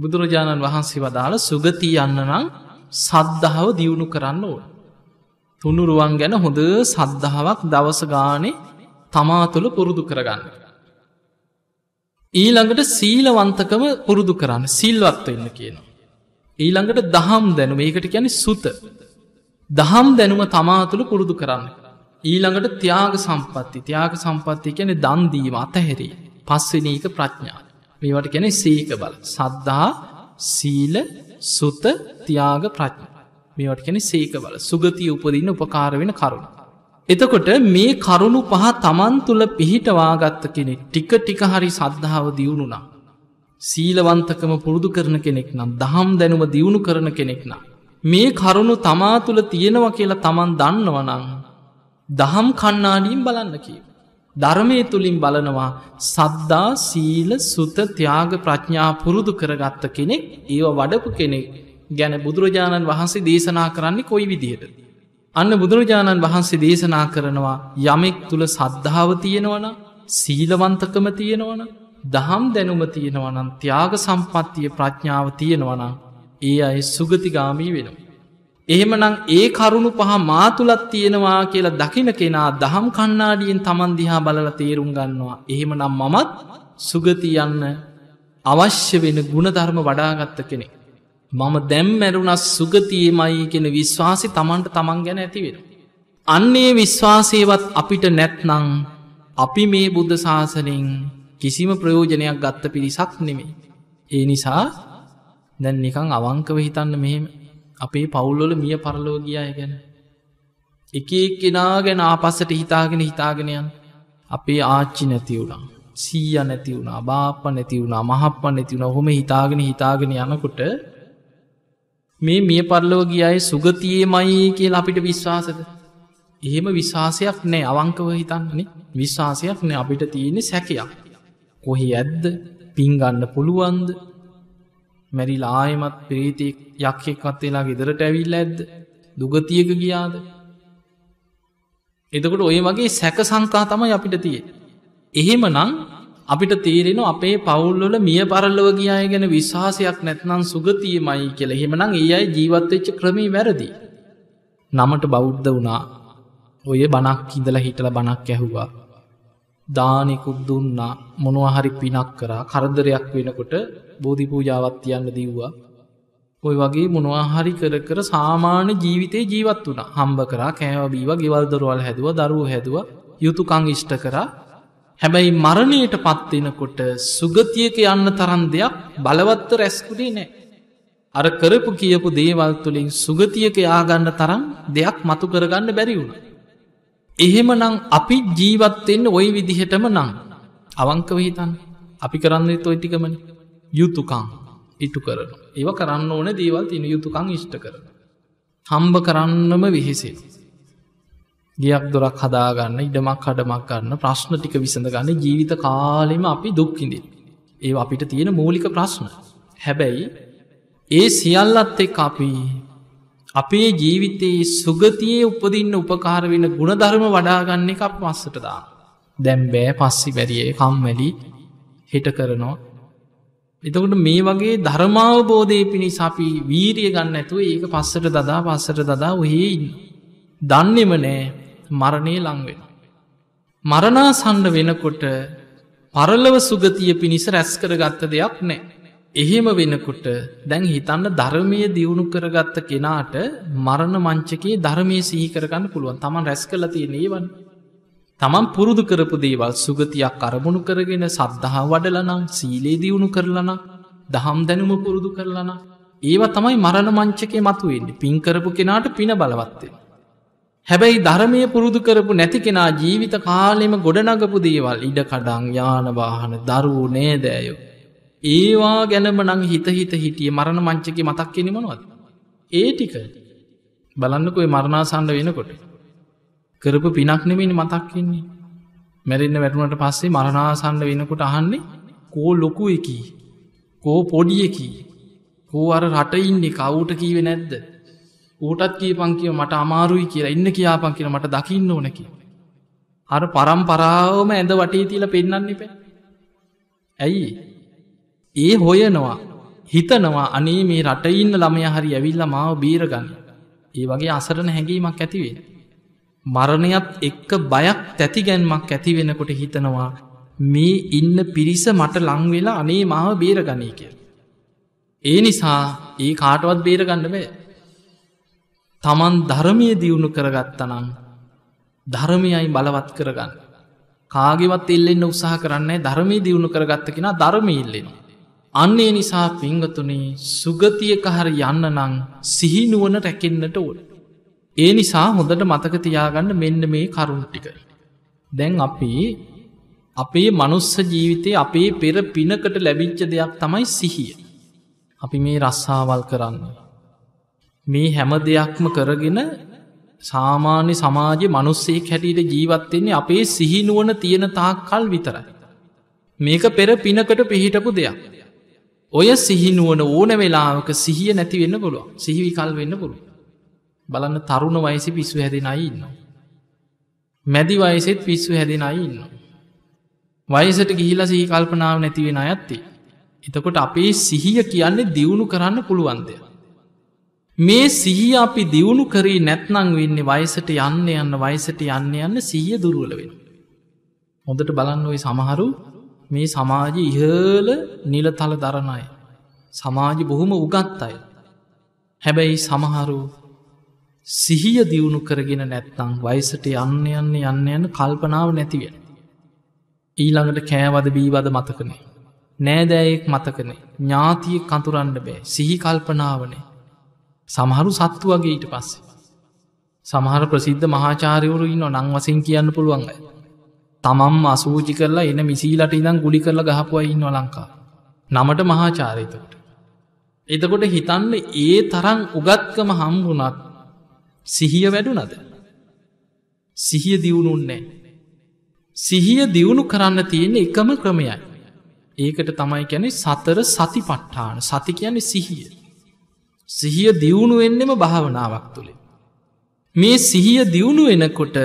බුදුරජාණන් වහන්සේ වදාළ සුගතිය යන්න නම් සද්ධාව දියුණු කරන්න ඕන. තුනුරුවන් ගැන හොඳ සද්ධාවක් දවසගානෙ තමාතුළ පුරුදු කරගන්න. ඊළඟට සීලවන්තකම පුරුදු කරන්න සිල්වත්ව ඉන්න කියනවා. ඊළඟට දහම් දැනුම ඒකට ගැන සුත. දහම් දැනුම තමාතුළ පුරුදු කරන්න. ඊළඟට තියාග සම්පත්ති තියාග සම්පත්ති කියැන දන්දීම අතහැරී පස්සනීක ප්‍රඥා මේවට ගැන සීක බල සද්ධා සීල සුත තියාග ප්‍රඥ. මේවට කෙන සේක බල සුගතිය උපදින්න උපකාර වෙන කරුණ. එතකොට මේ කරුණු පහ තමන් තුළ පිහිටවාගත්ත කෙනෙක් ටික ටික හරි සද්ධාව දියුණුනා. සීලවන්තකම පුරුදු කරන කෙනෙක් නම් දහම් දැනුම දියුණු කරන කෙනෙක් නම්. මේ කරුණු තමා තුළ තියෙනව කියලා තමන් දන්නවනං. දහම් කන්නාඩීම් බලන්න කියීම. ධර්මය තුළින් බලනවා සද්දා සීල සුත තියාග ප්‍රඥා පුරුදු කරගත්ත කෙනෙක් ඒව වඩපු කෙනෙක් ගැන බුදුරජාණන් වහන්සේ දේශනා කරන්නේ කොයි විදිහයට. අන්න බුදුරජාණන් වහන්සේ දේශනා කරනවා යමෙක් තුළ සද්ධාව තියෙනවන සීලවන්තකම තියෙනවන දහම් දැනුම තියෙනවනම් තියාග සම්පත්තිය ප්‍රඥාව තියෙනවනම් ඒ අයි සුගතිගාමී වෙනවා. එහෙමනම් ඒ කරුණු පහ මාතුලත් තියෙනවා කියලා දකින කෙනා දහම් කන්නාඩියෙන් තමන් දිහා බලල තේරුම් ගන්නවා. එහෙමනම් මමත් සුගතියන්න අවශ්‍ය වෙන ගුණධර්ම වඩාගත්ත කෙනෙ. මම දැම් මැරුණස් සුගතියමයි කෙන විශ්වාසි තමන්ට තමන් ගැන ඇතිවෙන. අන්නේ විශ්වාසේවත් අපිට නැත්නං අපි මේ බුද්ධ ශාසනෙන් කිසිම ප්‍රයෝජනයක් ගත්ත පිරිසක් නෙමේ. ඒ නිසා දැන් නිකං අවංකව හිතන්න මෙහෙම අපේ පවුල්ලොල මිය පරලෝ ගියා ගැන. එක කෙනා ගැන ආපස්සට හිතාගෙන හිතාගෙනයන් අපේ ආච්චි නැතිවුණා. සීය නැති වුණා බාප නැති වුණා මහප්ප නැති වුණ හොම හිතාගෙන හිතාගෙන යනකොට මේ මිය පරලෝ ගියයි සුගතියේ මයි කියල අපිට විශ්වාසද. එහෙම විශවාසයක් නෑ අවංකව හිතන්නනේ විශ්වාසයක් නෑ අපිට තියෙන සැකයක්. කොහි ඇද්ද පින්ගන්න පුළුවන්ද මැරි ලායමත් ප්‍රීතික් යක්ෂෙක්වත් වෙලා ගෙදරට ඇවිල්ල ඇද්ද දුගතියක ගියාද. එතකොට ඔය වගේ සැක සංකා තමයි අපිට තිය. එහෙම නං අපිට තේරෙන අපේ පවුල්ලොල මිය පරල්ලව ගියාය ගැන විශවාසයක් නැත්නම් සුගතිය මයි කෙල හෙමනං ඒ අයි ජීවත්වෙච්ච ක්‍රමී වැරදි. නමට බෞද්ධ වනා ඔය බනක් ඉඳලා හිටල බනක් ඇැහුවා දානිකුත් දුන්නා මොනවා හරි පිනක් කරා කරදරයක් වෙනකොට බෝධි පූජාවත් තියන්න දීව්වා ඔය වගේ මොනවා හරි කර කර සාමාන්‍ය ජීවිතේ ජීවත් වුණ හම්බ කරා කෑවබීව ගෙවල් දරුවල් හැදුව දරුව හැදුව යුතුකං ඉෂ්ට කරා හැබැයි මරණයට පත්වෙනකොට සුගතියක යන්න තරන් දෙයක් බලවත්ත රැස්කුඩේ නෑ. අර කරපු කියපු දේවල් තුළින් සුගතියක යාගන්න තරම් දෙයක් මතු කරගන්න බැරි වුණා. එහෙමනම් අපි ජීවත්වෙන්න ඔය විදිහටම නං අවංකව හිතන් අපි කරන්නේ තොයි ටිකමන යුතුකං ඉටු කරන ඒව කරන්න ඕන දේවල් තින යුතුකං ඉෂ්ට කරන හම්බ කරන්නම විහිසේ ගියක් දොරක් හදාගන්න ඉඩමක් හඩමක් කරන්න ප්‍රශ්න ටික විසඳගන්න ජීවිත කාලෙම අපි දුක්කිඳ ඒ අපිට තියෙන මූලික ප්‍රශ්න හැබැයි ඒ සියල්ලත් එක් අපි අපේ ජීවිතයේ සුගතියේ උපදින්න උපකාර වෙන ගුණධර්ම වඩාගන්න එකක් පස්සට දා. දැම්බෑ පස්සි බැරියේ කම්වැලි හෙට කරනවා. එතකට මේ වගේ ධර්මාවබෝධය පිණි සපි වීරිය ගන්න ඇතුව ඒක පස්සට දදා පස්සට දදා ඔහෙයින්න. දන්නෙම නෑ මරණය ලංවෙන. මරණා සණ්ඩ වෙනකොට පරලව සුගතිය පිණිස රැස් කරගත්ත දෙයක් නෑ. එහෙම වෙනකොට දැන් හිතන්න ධර්මය දියුණු කරගත්ත කෙනාට මරණ මංචකයේ ධර්මය සිහිකරගන්න පුළුවන් තමන් රැස් කල තියනේවන්. තමන් පුරුදු කරපු දේවල් සුගතියක් අරමුණු කරගෙන සද්ධහා වඩලනම් සීලේ දියුණු කරලන දහම් දැනුම පුරුදු කරලන. ඒවා තමයි මරණ මංචකේ මතුවෙන්නේ පින් කරපු කෙනාට පින බලවත්තේ. හැබැයි ධර්මය පුරුදු කරපු නැති කෙනා ජීවිත කාලෙම ගොඩනගපු දේවල් ඉඩකඩං යානවාහන දරුවූ නේදෑයෝ. ඒවා ගැනම නං හිතහිත හිටිය මරණ මංචක මතක් කෙනෙමනවද. ඒ ටික බලන්නකොයි මරණාසන්ඩ වෙනකොට. කරපු පිනක් නෙමනි මතක් කියන්නේ. මැරෙන්න්න වැටුණට පස්සේ මරණාසන්ඩ වෙනකොට අහන්නේ කෝ ලොකු එකී. කෝ පොඩියකී. කෝ අර රට ඉන්නේ කවුට කීව නැද්ද. ඌටත් කිය පංකිව මට අමාරුයි කියලා ඉන්න කියාපන් කියල මට දකින්න ඕනැකි. අර පරම් පරාවම ඇඳ වටේ තිීල පෙන්න්නන්නේ පැ. ඇයි ඒ හොයනවා හිතනවා අනේ මේ රට ඉන්න ළමය හරි ඇවිල්ල මාව බීරගන්න. ඒ වගේ අසරණ හැඟීමක් ඇතිවේ. මරණයත් එක්ක බයක් තැතිගැන්මක් ඇතිවෙනකොට හිතනවා මේ ඉන්න පිරිස මට ලංවෙලා අනේ මාව බේරගනී කිය. ඒ නිසා ඒ කාටවත් බේරගන්න බෑ. තමන් ධර්මය දියුණු කරගත්තනම් ධර්මයයි බලවත් කරගන්න. කාගෙවත් එල්ලෙන්න්න උත්සාහ කරන්නේ ධර්මී දියුණු කරගත්ත කෙන ධර්මීල්ලෙනවා. අන්නේ නිසා පිංගතුනේ සුගතියක හරි යන්න නං සිහිනුවන රැකෙන්න්නට ඕන. ඒ නිසා හොඳට මතක තියාගන්න මෙන්න මේ කරුණ ටික. දැන් අපි අපේ මනුස්ස ජීවිතය අපේ පෙර පිනකට ලැබිච්ච දෙයක් තමයි සිහිය. අපි මේ රස්සාවල් කරන්න. මේ හැම දෙයක්ම කරගෙන සාමාන්‍ය සමාජ මනුස්සේ හැටියට ජීවත්වෙන්නේ අපේ සිහිනුවන තියෙන තාක් කල් විතරයි. මේක පෙර පිනකට පිහිටපු දෙයක්. ඔය සිහිනුවන ඕන වෙලාවක සිහිය නැති වෙන්න පුළුව සිහිවිකල් වෙන්න පුළුව. බලන්න තරුණ වයසි පිස්සු හැදෙන අයින්න. මැදි වයසෙත් පිස්සු හැදෙන අයින්න. වයසට ගිහිල සිහි කල්පනාව නැතිවෙන අයත්ති. එතකොට අපේ සිහිය කියන්නේ දියුණු කරන්න පුළුවන්දය. මේ සිහි අපි දියුණු කරී නැත්නං වෙන්නේ වයසට යන්න යන්න වයසට යන්න යන්න සිහිය දුරුවල වෙන. හොඳට බලන්න ඔයි සමහරු මේ සමාජ ඉහල නිලතල දරණයි. සමාජ බොහොම උගත් අයි. හැබැයි සමහරු සිහිය දියුණු කරගෙන නැත්තං වයිසට යන්න යන්න යන්න යන්න කල්පනාව නැතිවෙන. ඊළඟට කෑවද බීවද මතකනේ. නෑදෑයෙක් මතකනේ ඥාතිය කතුරන්න බෑ සිහි කල්පනාවනේ. සමහරු සත්තු වගේ ඊට පස්සේ. සමහර ප්‍රසිද්ධ මහාචාරයවරු ඉන්න නංවසින් කියන්න පුළුවන්ගයි. තමම් අසූචි කරලා එන මිසීලට ඉඳං ගුලි කරලා ගහපුවා ඉන්න ලංකා. නමට මහාචාරිතකට. එතකොට හිතන්න ඒ තරං උගත්කම හම්බුනත් සිහිය වැඩුනද. සිහිය දියුණුන්නේ. සිහිය දියුණු කරන්න තියෙන එකම ක්‍රමයයි. ඒකට තමයි කැනෙ සතර සති පට්ඨාන සති කියන සිහිය. සිහිය දියුණු වෙන්නෙම භාවනාවක් තුළේ. මේ සිහිය දියුණු වෙනකොට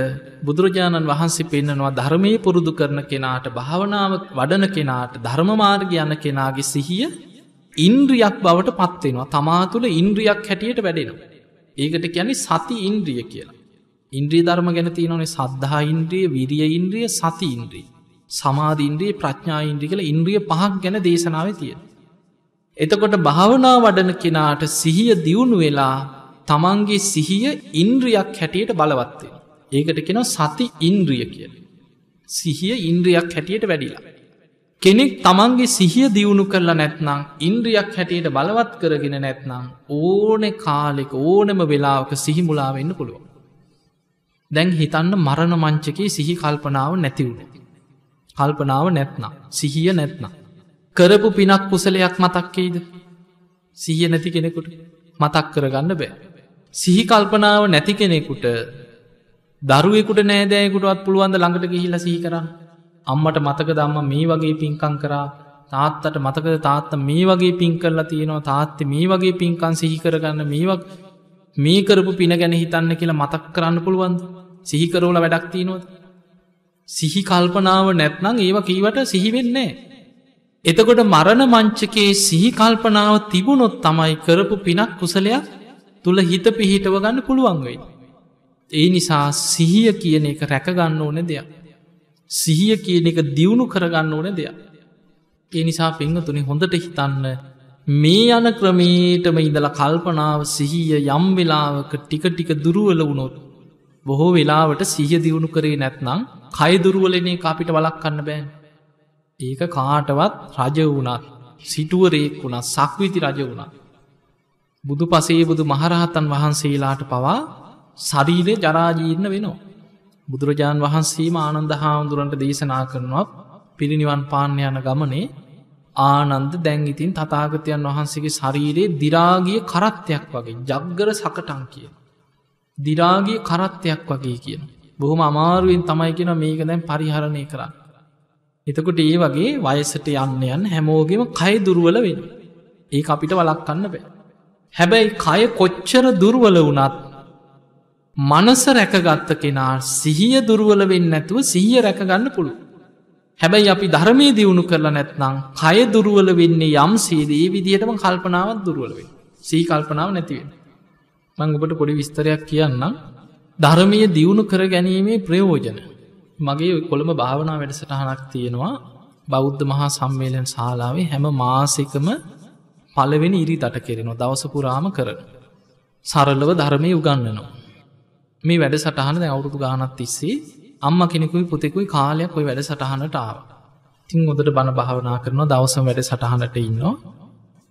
බුදුරජාණන් වහන්සේ පෙන්නනවා ධර්මය පුරුදු කරන කෙනාට භාවනාව වඩන කෙනාට ධර්මමාර්ග යන කෙනාගේ සිහිය ඉන්ද්‍රියක් බවට පත්වෙනවා තමා තුළ ඉන්ද්‍රියක් හැටියට වැඩෙනවා. ඒකට කියැනි සති ඉන්ද්‍රිය කියලා. ඉන්ද්‍රී ධර්ම ගැන තියනවනේ සද්ධහා ඉන්ද්‍රිය විරිය ඉන්ද්‍රිය සති ඉන්ද්‍රී. සමාධ ඉන්ද්‍රී ප්‍රඥා ඉන්ද්‍රී කළ ඉන්ද්‍රිය පහක් ගැන දේශනාව තිය. එතකොට භාවනා වඩන කෙනාට සිහිය දියුණු වෙලා තමන්ගේ සිහිය ඉන්ද්‍රියක් හැටියට බලවත්වේ. ඒකට කෙන සති ඉන්ද්‍රිය කියල. සිහිය ඉන්ද්‍රියක් හැටියට වැඩිලා. කෙනෙක් තමන්ගේ සිහිය දියුණු කරලා නැත්නම් ඉන්ද්‍රියක් හැටියට බලවත් කරගෙන නැත්නම් ඕන කාලෙක ඕනම වෙලාවක සිහිමුලා වෙන්න පුළුවන්. දැන් හිතන්න මරණ මංචකේ සිහි කල්පනාව නැතිවුණ. කල්පනාව නැත්නම් සිහිය නැත්නම්. කරපු පිනක් කුසලයක් මතක්කේද සිහිය නැති කෙනෙකුට මතක් කරගන්න බෑ. සිහි කල්පනාව නැති කෙනෙකුට දරුවෙකුට නෑදෑයකුටත් පුළුවන්ද ළඟට ගිහිල සිහි කරා. අම්මට මතක දම්ම මේ වගේ පින්කං කරා තාත්තට මතකද තාත්ත මේ වගේ පින් කරලා තියෙනවා තාත්ත මේ වගේ පින්කන් සිහි කරගන්න මේවක් මේ කරපු පින ගැන හිතන්න කියලා මතක් කරන්න පුළුවන්ද සිහිකරෝල වැඩක් තියෙනවද. සිහි කල්පනාව නැත්නං ඒව කීවට සිහිවෙන්නේ. එතකොට මරණ මංචකයේ සිහිකල්පනාව තිබුණොත් තමයි කරපු පිනක් කුසලයක් තුළ හිත පිහිටව ගන්න පුළුවන්ගයි. ඒ නිසා සිහිය කියන එක රැකගන්න ඕන දෙයක්. සිහිය කියන එක දියුණු කරගන්න ඕන දෙයක්. ඒ නිසා පංහතුනි හොඳට හිතන්න මේ යන ක්‍රමේටම ඉඳල කල්පනාව සිහිය යම් වෙලාවක ටික ටික දුරුවල වුණොත්. බොහෝ වෙලාවට සිහිය දියුණු කරේ නැත්නම් කයිදුරුවලනේ අපිට වලක් කන්න බෑන්. ඒක කාටවත් රජ වුණත් සිටුවරයෙක් වුණත් සක්විති රජ වුණත්. බුදු පසේ බුදු මහරහතන් වහන්සේලාට පවා ශරීරය ජරාජීර්ණ වෙනවා. බුදුරජාණන් වහන්සේම ආනන්ද හාමුදුරන්ට දේශනා කරනවා පිරිනිවන් පාන්න යන ගමනේ ආනන්ද දැංගිතින් තතාගතයන් වහන්සේගේ ශරීරයේ දිරාගිය කරත්තයක් වගේ ජග්ගර සකටන් කිය. දිරාගිය කරත්තයක් වගේ කියන. බොහොම අමාරුවෙන් තමයි කියෙන මේක දැන් පරිහරණය කරන්න. එතකොට ඒ වගේ වයසට යන්න යන්න හැමෝගෙම කය දුරුවල වෙන. ඒ අපිට වලක්කන්න බෑ. හැබැයි කය කොච්චර දුර්වල වනත් මනස රැකගත්ත කෙනා සිහිය දුරුවල වෙන්න ඇතුව සිහිය රැකගන්න පුළු. හැබැයි අපි ධර්මය දියුණු කරලා නැත්නම් කය දුරුවල වෙන්නේ යම් සේදේ විදිහටම කල්පනාවත් දුරුවල වෙන් සී කල්පනාව නැතිවෙන. මංගපට පොඩි විස්තරයක් කියන්නම් ධර්මය දියුණු කර ගැනීමේ ප්‍රයෝජන. මගේ කොළඹ භාවනා වැඩසටහනක් තියෙනවා බෞද්ධ මහා සම්මේලන් ශාලාවේ හැම මාසිකම පලවෙනි ඉරි දට කෙරෙනවා දවසපුරාම කරන. සරලව ධර්මය උගන්නනවා. මේ වැඩ සටහන අවුරුදු ගානත් තිස්සේ අම්ම කෙනෙකුයි පුතෙකුයි කාලයක් ඔයි වැඩ සටහනට ආව. තිං ොදට බණ භාවනා කරන දවසම් වැඩ සටහනට ඉන්න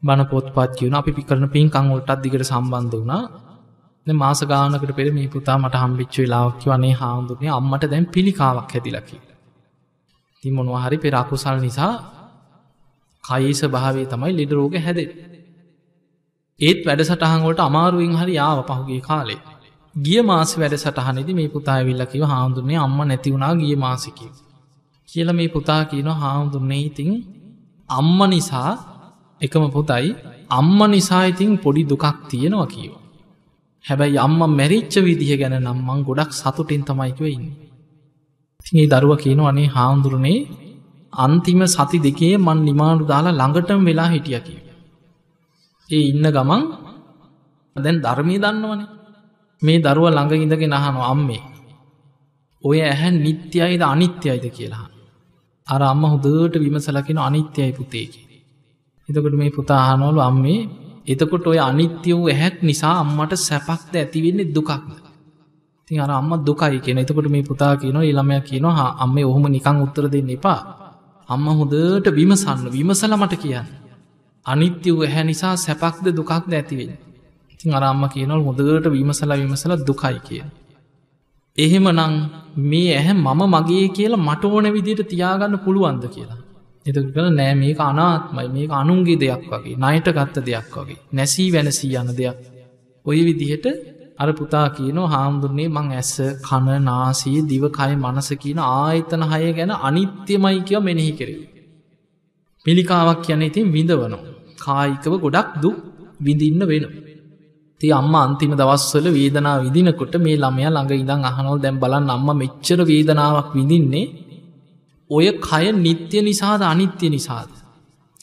බණ පොත්පත් කියවන අපි පිකරන පින් කංවලටත් දිගට සම්බන්ධ වුණා මාස ගානකට පෙර මේ පුතා මට හම්බිච්ච වෙලාක්කි වනේ හාමුදුරනේ අම්මට දැන් පිළිකාවක් හැදිලකි. ති මොනවාහරි පෙරාකුසල් නිසා කයිස භාවේ තමයි ලෙඩරෝග හැදෙ. ඒත් වැඩ සටහන්වලට අමාරුවෙන් හරි යාව පහුගේ කාලේ ගිය මාස වැඩ සටහනිදි මේ පුතා විල්ලකිව හාමුදුරන්නේ අම්ම නැතිවුණා ගිය මාසිකි. කියල මේ පුතා කියනො හාමුදුරන්නේ ඉතිං අම්ම නිසා එකම පුතයි අම්ම නිසා ඉතිං පොඩි දුකක් තියෙනවා කියව. හැබැයි අම්ම මැරිච්ච විදිහ ගැන නම්මං ගොඩක් සතුටින් තමයිකවඉන්න. තිඒ දරුව කියන අනේ හාමුදුරනේ අන්තිම සති දෙකේ මන් නිමාණු දාලා ළඟටම වෙලා හිටිය කිය. ඒ ඉන්න ගමන් දැන් ධර්මය දන්නවනේ මේ දරුව ළඟ ඉඳගෙන අහනු අම්මේ. ඔය ඇහැ නිත්‍යයිද අනිත්‍යයිද කියලා. අර අම්ම හුදට විමසලකින අනිත්‍යයි පුතේකි. එතකොට මේ පුතාහනෝලු අම්මේ එතකොට ඔය අනිත්‍ය වූ ඇහැත් නිසා අම්මට සැපක්ද ඇතිවෙන්නේ දුකක්ද. ති අර අම්ම දුකයි කියෙන එතකොට මේ පුතා කියනො ඉළමය කියනවා හා අම්මේ ඔහොම නිකං උත්තර දෙන්න එපා. අම්ම හොදට විමසන්න විමසලමට කියන්න. අනිත්‍ය වූ ඇහැ නිසා සැපක්ද දුකක්ද ඇතිවෙන්නේ. ඉතින් අරම්ම කියනවල් හොදට විමසල විමසල දුකයි කිය. එහෙම නං මේ ඇහැ මම මගේ කියලා මට ඕන විදියට තියාගන්න පුළුවන්ද කියලා. එතකල නෑ මේක අනාත්මයි මේක අනුන්ගේ දෙයක් වගේ නයට ගත්ත දෙයක් වගේ නැසී වෙනසී යන දෙයක්. ඔය විදිහට අර පුතා කියනෝ හාමුදුරන්නේ මං ඇස කණ නාසයේ දිවකය මනස කියන ආයතන හය ගැන අනිත්‍යමයි කියව මෙනෙහි කරේ. පිළිකාවක් කියන ඉතින් විඳවනෝ. කායිකව ගොඩක් දු විඳින්න වෙනවා. ඉතින් අම්මා අන්තිම දවස්වල වේදනාව විඳිනකොට මේ ළමයා ළඟ ඉඳන් අහනවා දැන් බලන්න අම්මා මෙච්චර වේදනාවක් විඳින්නේ ඔය කය නিত্য නිසාද අනිත්‍ය නිසාද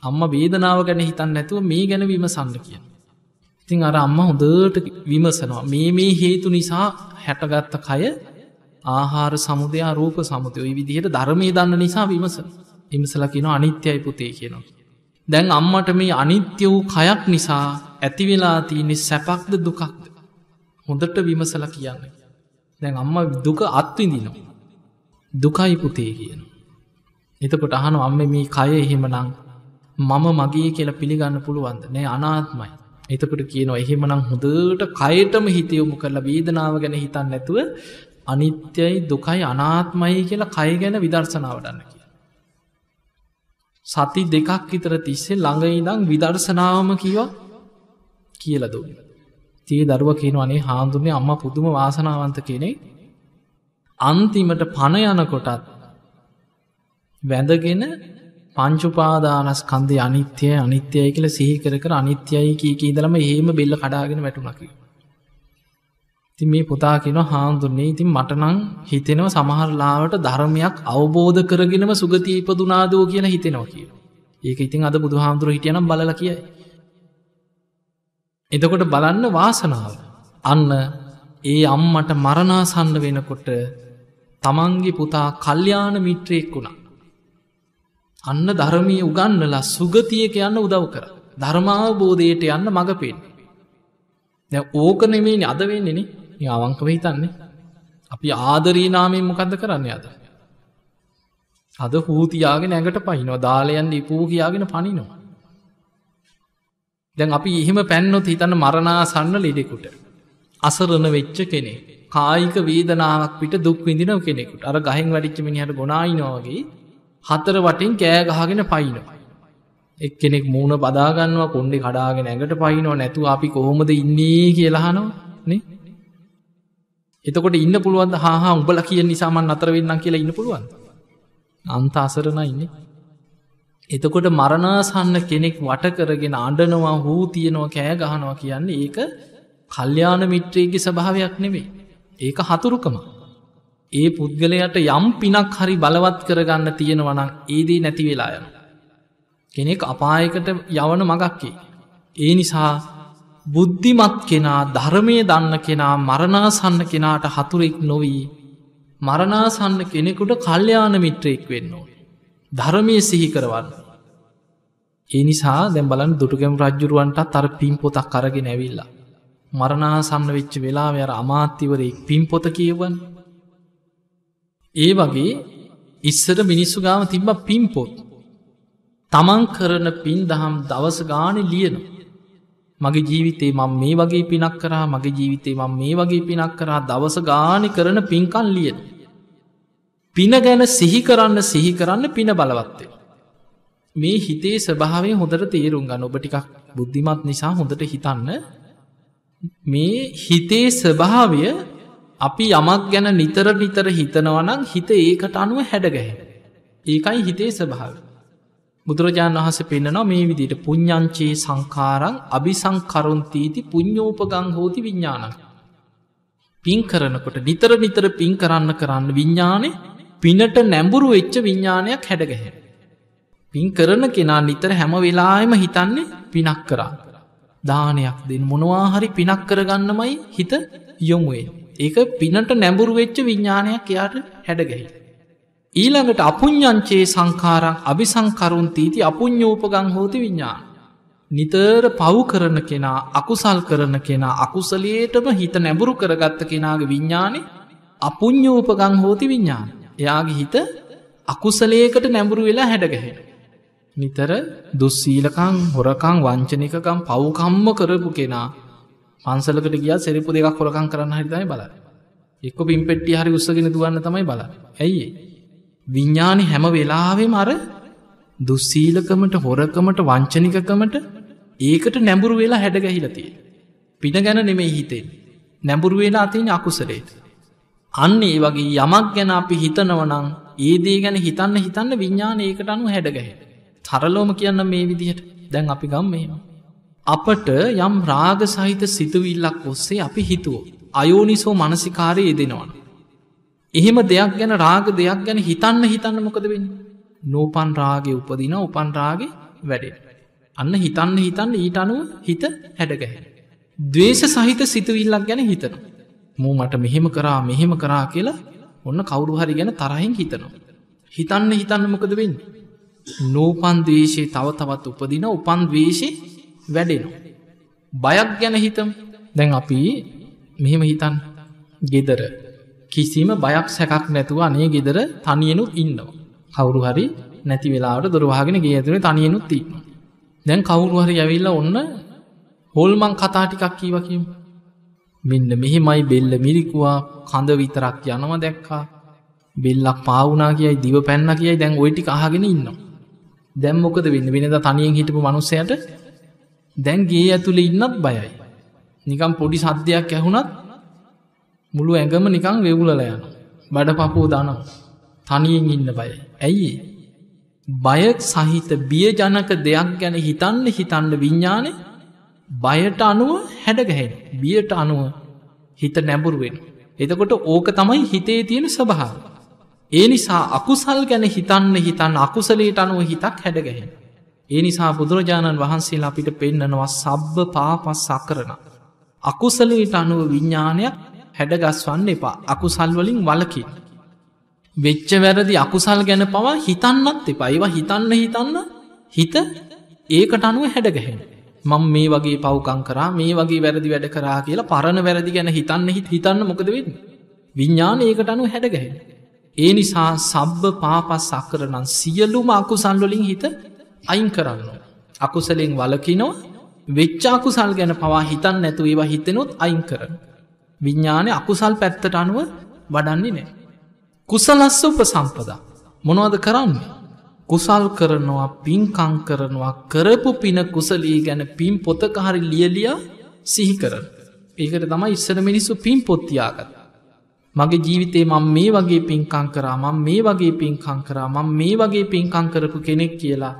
අම්මා වේදනාව ගැන හිතන්නේ නැතුව මේ ගැන විමසන්න කියනවා. ඉතින් අර අම්මා හොඳට විමසනවා මේ මේ හේතු නිසා හැටගත්ත කය ආහාර සමුදයා රූප සමුදය ওই විදිහට ධර්මයේ දන්න නිසා විමසන. විමසලා කියනවා අනිත්‍යයි පුතේ කියනවා. දැන් අම්මට මේ අනිත්‍ය වූ කයක් නිසා ඇතිවෙලා තියනෙ සැපක්ද දුකක්ද. හොඳට විමසල කියන්න. දැන් අම්ම දුක අත්විඳිනවා. දුකයි පුතේ කියන. එතකොට අහනු අම්ම මේ කය එහෙමනං මම මගේ කියල පිළිගන්න පුළුවන්ද නෑ අනාත්මයි. එතකට කියනවා එහෙමනම් හොදට කයටම හිතයොමු කරලා වේදනාව ගැන හිතන්න නැතුව අනිත්‍යයි දුකයි අනාත්මයි කියලා කය ගැන විදර්ශනාවටන්න. සති දෙකක් විතර තිස්සේ ළඟයිඉදං විදර්ශනාවම කියවා කියල දුන්න. තිය දරුව කියනවනේ හාන්දුරන්නේ අම්ම පුදුම වාසනාවන්ත කෙනෙක් අන්තිමට පණ යනකොටත් වැඳගෙන පංචුපාදානස්කන්දේ අනිත්‍යය අනිත්‍යය කියල සිහිකර කර අනිත්‍යයි කී කීදලම ඒම බෙල්ල කඩාගෙන වැටුනකිව. ඉතින් මේ පුතා කියනවා හාමුදුරනේ ඉතින් මට නම් හිතෙනවා සමහර ලාවට ධර්මයක් අවබෝධ කරගෙනම සුගතිය ඉපදුනාදෝ කියලා හිතෙනවා කියලා. ඒක ඉතින් අද බුදුහාමුදුර හිටියනම් බලලා කියයි. එතකොට බලන්න වාසනාව. අන්න ඒ අම්මට මරණාසන්න වෙනකොට තමන්ගේ පුතා කල්යාණ මිත්‍රයෙක් වුණා. අන්න ධර්මීය උගන්නලා සුගතියක යන්න උදව් කර. ධර්මාවබෝධයට යන්න මඟ පෙන්න්නේ. ඕක නෙමේනි අද වෙන්නේනේ අවංකව හිතන්නේ. අපි ආදරී නාමෙන් මොකද කරන්න අද. අද හූතියාගෙන ඇඟට පහිනවා දාලයන් ඉපූ කියයාගෙන පනිනවා. දැන් අපි එහෙම පැන්නොත් හිතන්න මරණාසන්න ලෙඩෙකුට. අසරණ වෙච්ච කෙනෙ. කායික වේදනාවක් පිට දුක් විඳිනව කෙනෙකුට අර ගහෙන් වැඩිච්ච මිනිහට ගොනායිනෝගේ හතර වටින් කෑගහගෙන පයිනවා. එක් කෙනෙක් මූුණ බදාගන්නවා කොන්්ඩි කඩාගෙන ඇඟට පහිනෝ නැතු අපි කොහොමද ඉන්නේ කියලාහනවා නේ එතකොට ඉන්න පුළුවන්ද හා උඹල කිය නිසාමන් අතරවෙන්නම් කියලා ඉන්න පුළුවන් අන්ත අසරණ ඉන්නේ එතකොට මරණාසන්න කෙනෙක් වටකරගෙන අඩනවා හූ තියෙනවා කෑ ගහනවා කියන්නේ ඒක කල්්‍යාන මිත්‍රයගේ ස්භාවයක් නෙවේ ඒක හතුරුකම ඒ පුද්ගලයට යම් පිනක් හරි බලවත් කරගන්න තියෙනවනක් ඒදී නැති වෙලා යන කෙනෙක් අපායකට යවන මගක්කේ ඒ නිසා බුද්ධිමත් කෙනා ධර්මය දන්න කෙනා මරණාසන්න කෙනාට හතුරෙක් නොවී මරණාසන්න කෙනෙකුට කල්්‍යයාන මිත්‍රයෙක් වෙන්න ඕ. ධර්මය සිහි කරවන්න. එනිසා දැම්බලන් දුටුගම් රජ්ජුරුවන්ට තර පින් පොතක් කරග නැවිල්ලා. මරණාසන්න වෙච්ච වෙලා වැර අමාත්‍යවරෙක් පින් පොත කියවන්. ඒ වගේ ඉස්සර මිනිස්සු ගාම තිබ්බ පින් පොත්. තමන් කරන පින් දහම් දවස ගාන ලියනවා. මගේ ජීවිතේ මං මේ වගේ පිනක් කරා මගේ ජීවිතේ මං මේ වගේ පිනක් කරා දවස ගානි කරන පින්කන් ලියන. පින ගැන සිහි කරන්න සිහි කරන්න පින බලවත්වේ. මේ හිතේ ස්භාවය හොඳට තේරුම් ගන්න ඔබ ටිකක් බුද්ධිමත් නිසා හොඳට හිතන්න මේ හිතේ ස්වභාවය අපි යමක් ගැන නිතර නිතර හිතනවනම් හිත ඒකට අනුව හැඩගැහ. ඒකයි හිතේ ස්වභාවය. බුදුරජාණන් වහස පෙන්න්නනවා මේ විදිට පුං්ඥංචේ සංකාරං අභිසංකරුන්තීති පුං්ඥෝපගං හෝති විඤ්ඥාන. පින් කරනකොට නිතර නිතර පින් කරන්න කරන්න විඤ්ඥානය පිනට නැඹුරු වෙච්ච විඤ්ඥානයක් හැඩගැහැ. පින් කරන කෙනා නිතර හැම වෙලායම හිතන්නේ පිනක් කරා. දානයක් දෙන් මොනවාහරි පිනක් කරගන්නමයි හිත යොමුුවේ. ඒක පිනට නැඹුරු වෙච්ච විඤ්ඥානයක් එයාට හැඩගැහිට. ඊළඟට අපුඤ්ඥංචේ සංකාරං අභිසංකරුන් තීති අපුඤ්ඥෝපගං හෝති විඤ්ඥාන. නිතර පව් කරන කෙනා අකුසල් කරන කෙනා අකුසලේටම හිත නැබුරු කරගත්ත කෙනාගේ විඤ්ඥානෙ අපුඤ්ඥෝපගං හෝති විඤ්ඥාන. එයාගේ හිත අකුසලේකට නැඹුරු වෙලා හැඩගැහෙන. නිතර දුස්සීලකං හොරකං වංචනිකකම් පව්කම්ම කරපු කෙනා පන්සලකට ගිය සෙරිපු දෙකක් හොරකං කරන්න හරිතයි බල එක්ක පින් පෙට්ටි හරි උත්සගෙන දුවන්න තමයි බල ඇයි විඤ්ඥානි හැම වෙලාවේ මර දුස්සීලකමට හොරකමට වංචනිකකමට ඒකට නැඹුරු වෙලා හැඩගැහිලතිය. පින ගැන නෙමේ හිතෙන් නැඹුරු වෙලා තියන අකුසරේද. අන්න ඒ වගේ යමක් ගැන අපි හිතනවනං ඒදේ ගැන හිතන්න හිතන්න විඤ්ඥාන ඒකට අනු හැඩගැහ. තරලෝම කියන්න මේ විදිහට දැන් අපි ගම් මේවා. අපට යම් රාග සහිත සිතුවිල්ලක් ඔස්සේ අපි හිතුවෝ. අයෝනිසෝ මනසිකාරය යෙදෙනවන. එහෙම දෙයක් ගැන රාග දෙයක් ගැන හිතන්න හිතන්න මොකද වෙන්න. නෝපන් රාගය උපදින උපන් රාගෙ වැඩේ. අන්න හිතන්න හිතන්න ඊට අනුව හිත හැඩගැහැ. දවේශ සහිත සිතුවිල්ලක් ගැන හිතන. මූ මට මෙහෙම කරා මෙහෙම කරා කියලා ඔන්න කවුරු හරි ගැන තරහින් හිතනවා. හිතන්න හිතන්න මොකද වෙන්න. නෝපන් දවේශයේ තව තවත් උපදින උපන් දවේශය වැඩෙනවා. බයක් ගැන හිතම් දැන් අපි මෙහෙම හිතන් ගෙදර කිසිම බයක් සැකක් නැතුව අනේ ගෙදර තනියනුත් ඉන්නවා. කවුරු හරි නැති වෙලාට දොරවාගෙන ගේ ඇතුළේ තනියනුත් ඉන්න. දැන් කවුරු හරි ඇවිල්ල ඔන්න හොල්මං කතා ටිකක් කීවකම්. මෙන්න මෙහෙමයි බෙල්ල මිරිකුවා කඳ විතරක් යනව දැක්කා. බෙල්ලක් පාවුනා කියයි දිව පැන්න කියයි දැන් ඔයිටි අහගෙන ඉන්නවා. දැම්මොකද වෙන්න වෙනද තනියෙන් හිටපු මනුස්සයට දැන් ගේ ඇතුළේ ඉන්නත් බයයි. නිකම් පොඩි සද්ධයක් ඇහුනත් මුළු ඇඟම නිකං වෙවුලල යන. බඩ පපුූ දනම් තනියෙන් ඉන්න බය. ඇයි බය සහිත බියජනක දෙයක් ගැන හිතන්න හිතන්න විඤ්ඥානය බයට අනුව හැඩගැහෙන. බියට අනුව හිත නැබුරුවෙන්. එතකොට ඕක තමයි හිතේ තියෙන සභාව. ඒ නිසා අකුසල් ගැන හිතන්න හිතන් අකුසලේට අනුව හිතක් හැඩගැහෙන. ඒ නිසා බුදුරජාණන් වහන්සේ අපිට පෙන්නනවා සබ්භ පාපස් සකරන. අකුසලේට අනුව විඤ්ඥානයක් හැඩගස්වන්න එපා අකුසල්වලින් වලකි. වෙච්ච වැරදි අකුසල් ගැන පවා හිතන්නත් එපා ඒවා හිතන්න හිතන්න හිත ඒකට අනුව හැඩගැහෙන. මං මේ වගේ පවකං කරා මේ වගේ වැරදි වැඩ කරා කියලා පරණ වැරදි ගැන හිතන්න හිත හිතන්න මොකද වෙන්න. විඤ්ඥාන ඒකට අනුව හැඩගැහෙන. ඒ නිසා සබ්බ පාපස් සක්කරනන් සියලුම අකුසල්වලින් හිත අයින් කරන්න. අකුසලෙන් වලකිනෝ වෙච්චාකුසල් ගැන පවා හිතන් නැතු ඒවා හිතෙනොත් අයින් කරන. විඤ්ඥානය අකුසල් පැත්තට අනුව වඩන්නේ නෑ. කුසලස්ස උප සම්පදා. මොනවද කරන්නේ. කුසල් කරනවා පින්කං කරනවා කරපු පින කුසලී ගැන පින් පොතකහරි ලියලිය සිහි කරන. ඒකට තම ඉස්සර මිනිස්සු පින් පොත්තියාගත්. මගේ ජීවිතේ මං මේ වගේ පින්කං කරා මං මේ වගේ පින්කං කරා මං මේ වගේ පින්කං කරපු කෙනෙක් කියලා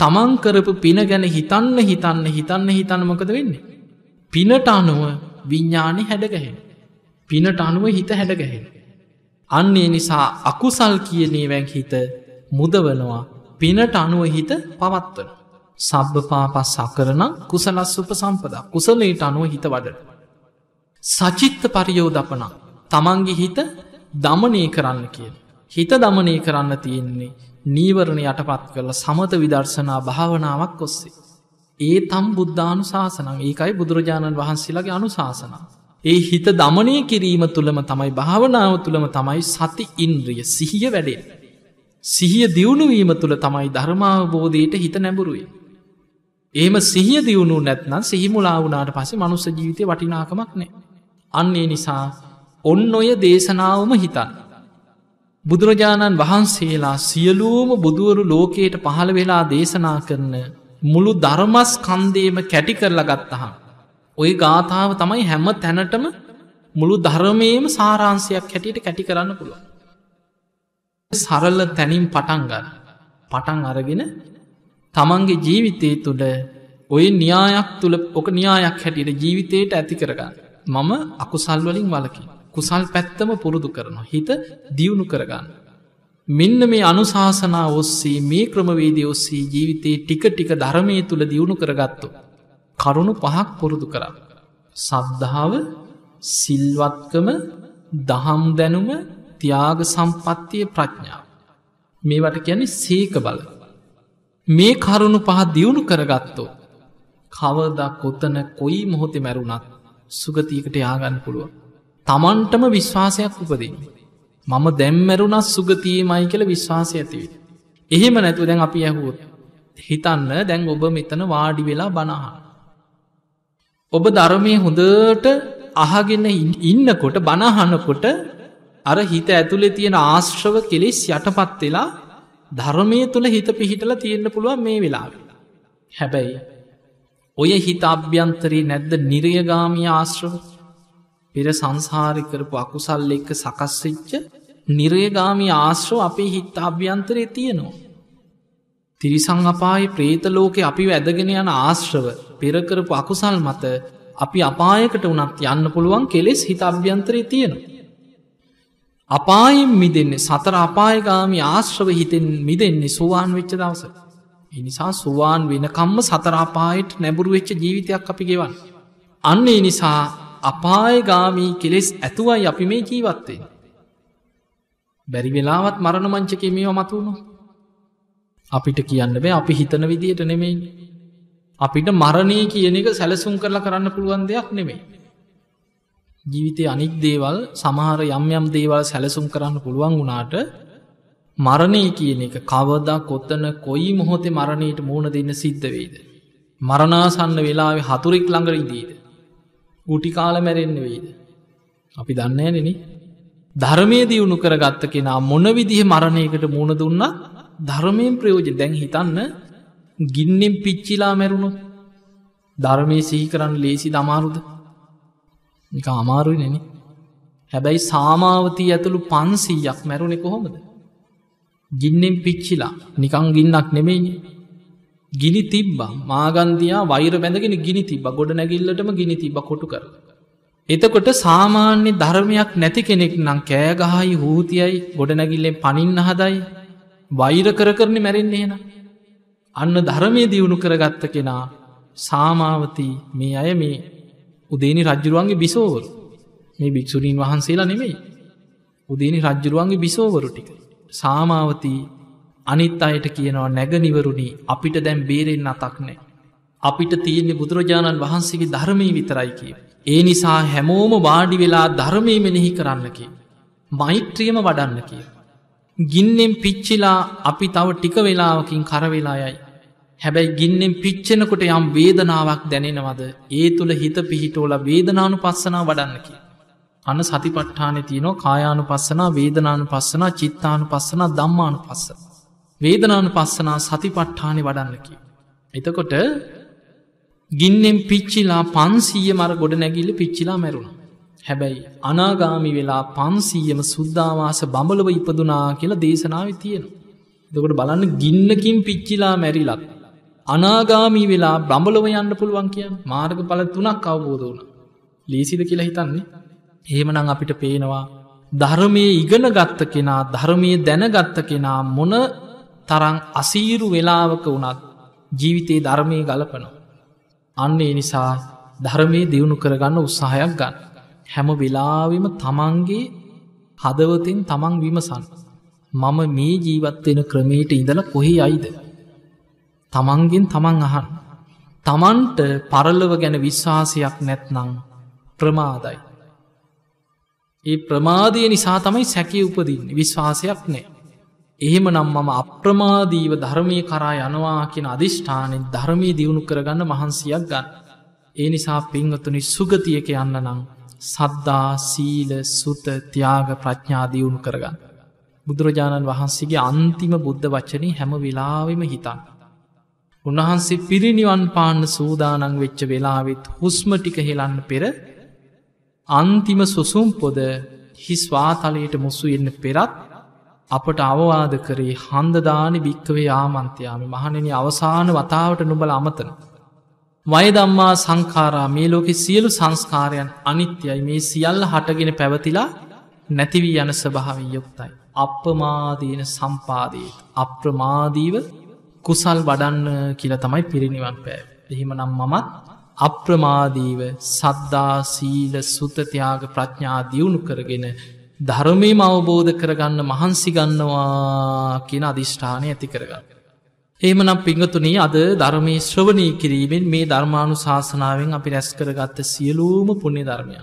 තමන් කරපු පින ගැන හිතන්න හිතන්න හිතන්න හිතන්නමකද වෙන්නේ. පිනට අනුව විඤ්ඥානය හැඩගැහෙන. පිනට අනුව හිත හැඩගැහෙන. අන්නේ නිසා අකුසල් කියනේවැන් හිත මුදවනවා පිනට අනුව හිත පවත්වන. සබ්භ පාපස් සකරනම් කුසලස් උප සම්පද කුසලට අනුව හිත වඩට. සචිත්ත පරියෝදපන තමන්ගේ හිත දමනය කරන්න කියන. හිත දමනය කරන්න තියෙන්නේ නීවරණ යටපත් කරල සමත විදර්ශනා භාවනාවක් ඔස්සේ. ඒ තම් බුද්ධානු ශාසනං ඒකයි බුදුරජාණන් වහන්සේලාගේ අනු ශාසන. ඒ හිත දමනය කිරීම තුළම තමයි භාවනාව තුළම තමයි සති ඉන්ද්‍රිය සිහිය වැඩේ. සිහිය දියුණුවීම තුළ තමයි ධර්මාවබෝධයට හිත නැඹුරුයි. ඒම සිහිය දියුණු නැත්නම් සිහිමුලාවුනාට පසේ මනුස්ස ජීවිතය වටිනාකමක් නෑ. අන්නේ නිසා ඔන්න ඔය දේශනාවම හිතන්න. බුදුරජාණන් වහන්සේලා සියලූම බුදුවරු ලෝකයට පහළ වෙලා දේශනා කරන මුළු ධර්මස්කන්දේම කැටි කරලා ගත්තහා. ඔය ගාථාව තමයි හැම තැනටම මුළු ධර්මයම සාරාන්සයක් හැටියට කැටි කරන්න පුළුව. සරල්ල තැනින් පටන්ගන්න පටන් අරගෙන තමන්ගේ ජීවිතය තුළ ඔය න්‍යායක් තුළ ඕක න්‍යායක් හැටියට ජීවිතයට ඇති කරගන්න. මම අකුසල්වලින් වලකි. කුසල් පැත්තම පුරුදු කරනවා හිත දියුණු කරගන්න. මෙන්න මේ අනුශාසනා ඔස්සේ මේ ක්‍රමවේදී ඔස්සේ ජීවිතයේ ටික ටික ධර්මය තුළ දියුණු කරගත්තු. කරුණු පහක් පුරුදු කරා. සද්ධාව සිල්වත්කම දහම් දැනුම තියාග සම්පත්තිය ප්‍රඥාව. මේවට කියන සේක බල. මේ කරුණු පහ දියුණු කරගත්තෝ. කවදක් කොතන කොයි මොහොතෙ මැරුණත් සුගතියකට යාගන්න පුළුව. තමන්ටම විශ්වාසයක් උපදන්නේ. මම දැම්මැරුණස් සුගතියමයි කියල විශ්වාසය ඇතිව. එහෙම නැතුව දැන් අපි ඇහුවෝ. හිතන්න දැන් ඔබ මෙතන වාඩි වෙලා බනහා. ඔබ ධර්මය හොඳට අහගෙන ඉන්නකොට බනහනකොට අර හිත ඇතුළේ තියෙන ආශ්‍රව කෙලෙස් යටපත් වෙලා ධර්මය තුළ හිත පිහිටල තියෙන්න්න පුළුවන් මේ වෙලාවෙ. හැබැයි. ඔය හිත අභ්‍යන්තරී නැද්ද නිරයගාමී ආශ්‍රව පෙර සංසාරි කරපු අකුසල් එක්ක සකස්වෙච්ච නිරයගාමි ආශ්‍රෝ අපේ හිත් අභ්‍යන්තරය තියෙනවා. තිරිසං අපායි ප්‍රේතලෝකෙ අපි වැදගෙන යන ආශ්‍රව පෙරකරපු අකුසල් මත අපි අපායකට වනත් යන්න පුළුවන් කෙලෙස් හිත අභ්‍යන්තරය තියෙනවා. අපායෙන් මිදෙන්නේ සතර අපායගාමි ආශ්‍රව හිතෙන් මිදෙන්නේ සුවාන් වෙච්ච දවස. එනිසා සුවාන් වෙනකම්ම සතරාපායට නැබුරු වෙච්ච ජීවිතයක් අපි ගෙවන්. අන්නේ නිසා අපායගාමී කෙලෙස් ඇතුවයි අපි මේ ජීවත්තේ. බැරි වෙලාවත් මරණ මංචකේ මේව මතුුණොත්. අපිට කියන්න බෑ අපි හිතන විදියට නෙමෙයි. අපිට මරණය කියන එක සැලසුම් කරලා කරන්න පුළුවන් දෙයක් නෙමෙයි. ජීවිතය අනික් දේවල් සමහර යම් යම් දේවල් සැලසුම් කරන්න පුළුවන් වුණාට මරණය කියන එක කවදා කොත්තන කොයි මොහොතේ මරණයට මූුණ දෙන්න සිද්ධ වේද. මරණාසන්න වෙලාවේ හතුරෙක් ළඟරිදීද. ගුටි කාල මැරෙන්න වේද. අපි දන්නෑනෙනේ ධර්මය දියුණු කරගත්ත කෙනා මොනවිදිහ මරණයකට මුණ දුන්න ධර්මයෙන් ප්‍රයෝජ දැන් හිතන්න ගින්නෙන් පිච්චිලා මැරුණු ධර්මය සිහි කරන්න ලේසි දමාරුද එක අමාරුයි නැන හැබැයි සාමාවතී ඇතුළු පන්සීයක් මැරුණෙ කොහොමද ගින්නෙන් පිච්චිලා නිකං ගින්නක් නෙමේනි ගිනි තිබ්බා මාගන්දයා වෛර බැඳගෙන ගිනි තිබ ගොඩ නැගිල්ලටම ගිනි තිබ කොටු කරලා එතකොට සාමාන්‍ය ධර්මයක් නැති කෙනෙක් නම් කෑගහයි හූතියයි ගොඩනැගිල්ලෙන් පනින්න හදයි වෛර කර කරන මැරෙන්නේ එන. අන්න ධර්මය දියුණු කරගත්ත කෙනා සාමාවති මේ අය මේ උදේනි රජ්ජුරුවන්ගේ බිසෝවරු මේ භික්‍ෂුණීන් වහන්සේලා නෙමෙයි. උදේනි රජ්ජුරුවන්ගේ බිසෝවරු ටික. සාමාවතී අනිත් අයට කියනවා නැගනිවරුණි අපිට දැම් බේරෙන් අතක් නෑ. අපිට තියෙන්නේ බුදුරජාණන් වහන්සේගේ ධර්මය විතරයි කිය. ඒ නිසා හැමෝම වාඩි වෙලා ධර්මය මෙනෙහි කරන්නකි. මෛත්‍රියම වඩන්න කිය. ගින්නෙන් පිච්චිලා අපි තව ටික වෙලාවකින් කරවෙලා යයි. හැබැයි ගින්නෙන් පිච්චෙනකොට යම් වේදනාවක් දැනෙනවද ඒ තුළ හිත පිහිටෝල වේදනානු පස්සනා වඩන්නකි. අන්න සතිපට්ඨානය තියනෝ කායානු පස්සනා වේදනානු පස්සනා චිත්තානු පස්සනා දම්මානු පස්ස. වේදනානු පස්සනා සතිපට්ඨානය වඩන්නකි. එතකොට ගින්නෙන් පිච්චිලා පන්සීය මර ගොඩ නැගිල්ල පිච්චිලා මැරුණ. හැබැයි අනාගාමි වෙලා පන්සීයම සුද්ධවාස බඹලව ඉපදුනා කියලා දේශනාව තියෙන. දකට බලන්න ගින්නකින් පිච්චිලා මැරිලත්. අනාගාමී වෙලා බඹලව යන්න පුළුවන් කිය මාර්ග පල තුනක් අවබෝධ වුණ. ලේසිද කියලා හිතන්නේ. එහෙමනං අපිට පේනවා ධර්මය ඉගෙන ගත්ත කෙනා ධර්මය දැනගත්ත කෙනා මොන තරං අසීරු වෙලාවක වනත් ජීවිතයේ ධර්මය ගලපනවා. අන්න ඒ නිසා ධර්මයේ දියුණු කරගන්න උත්සාහයක් ගන්න. හැම වෙලාවිම තමන්ගේ හදවතින් තමන් විමසන්. මම මේ ජීවත්වෙන ක්‍රමයට ඉඳල කොහි අයිද. තමන්ගෙන් තමන් අහන්. තමන්ට පරලව ගැන විශ්වාසයක් නැත්නං ප්‍රමාදයි. ඒ ප්‍රමාදය නිසා තමයි සැකී උපදින්න විශ්වාසයක් නෑ. එහෙමනම් මම අප්‍රමාදීව ධර්මය කරා යනවා කියෙන අධිෂ්ඨානෙන් ධර්මී දියුණු කරගන්න මහන්සියක් ගන්න. ඒ නිසා පිංවතුනි සුගතියක යන්න නං සද්දා සීල සුත තියාග ප්‍රඥා දියුණු කරගන්න. බුදුරජාණන් වහන්සේගේ අන්තිම බුද්ධ වච්චනී හැම වෙලාවෙම හිතන්. උන්වහන්සේ පිරිනිවන් පාන්න සූදානං වෙච්ච වෙලාවෙත් හුස්ම ටික හෙලන්න පෙර අන්තිම සුසුම් පොද හිස්වාතලයට මුස්සු එන්න පෙරත් අපට අවවාද කරේ හන්දදානි භික්කවේ ආමන්ත්‍යයාම මහනෙන අවසාන වතාවට නුබල අමතන. වයදම්මා සංකාරා මේ ලෝකෙ සියලු සංස්කාරයන් අනිත්‍යයි මේ සියල්ල හටගෙන පැවතිලා නැතිවී යන ස්භාවී යුක්තයි. අපමාදීන සම්පාදීත අප්‍රමාදීව කුසල් වඩන්න කියල තමයි පිරිනිවන් පෑ. එහෙමනම් මමත් අප්‍රමාදීව සද්දා සීල සුතතියාග ප්‍රඥා දියුණු කරගෙන ධර්මයම අවබෝධ කරගන්න මහන්සි ගන්නවා කියන අධිෂ්ඨානය ඇති කරගන්න. ඒමනම් පිංගතුනී අද ධර්මය ශ්‍රවණය කිරීමෙන් මේ ධර්මාණු ශාසනාවෙන් අපි රැස් කරගත්ත සියලූම පුුණි ධර්මයන්.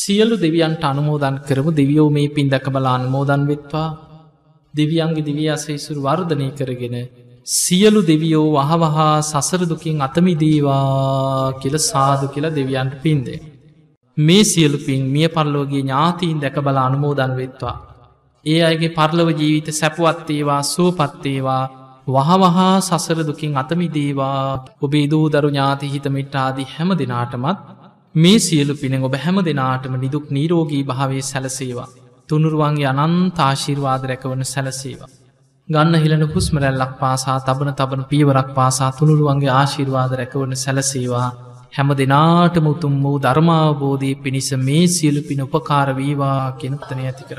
සියලු දෙවියන්ට අනුමෝදන් කරම දෙවියෝ මේ පින් දැකබලා අන්මෝදන් වෙත්වා දෙවියන්ගේ දිවිය අසේසුර වර්ධනය කරගෙන සියලු දෙවියෝ වහවහා සසරදුකින් අතමිදීවා කියල සාදු කියලා දෙවියන්ට පින්දේ. මේ සියලුපින් මිය පරලෝගේ ඥාතීන් දැක බල අනුමෝදන් වෙත්වා. ඒ අයගේ පරලව ජීවිත සැපුවත්තේවා සුවපත්තේවා වහවහා සසරදුකින් අතමිදේවා ඔබේ දූ දරු ඥාති හිතමිට්ටාදී හැම දෙනාටමත් මේ සියලු පින ඔබ හැම දෙනාටම නිදුක් නීරෝගී භාවේ සැලසේවා. තුනුරුවන්ගේ අනන් තාශීර්වාද රැකවන සැලසේවා. ගන්න හිලන හුස්මරැල්ලක් පාසා තබන තබන පීවරක් පාසා තුළුරුවන්ගේ ආශිර්වාද රැකවන සැලසේවා හැම දෙනාටම උතුම් වූ ධර්මාබෝධය පිණිස මේ සියලු පින උපකාරවීවා කෙනුත්තනය ඇති කර.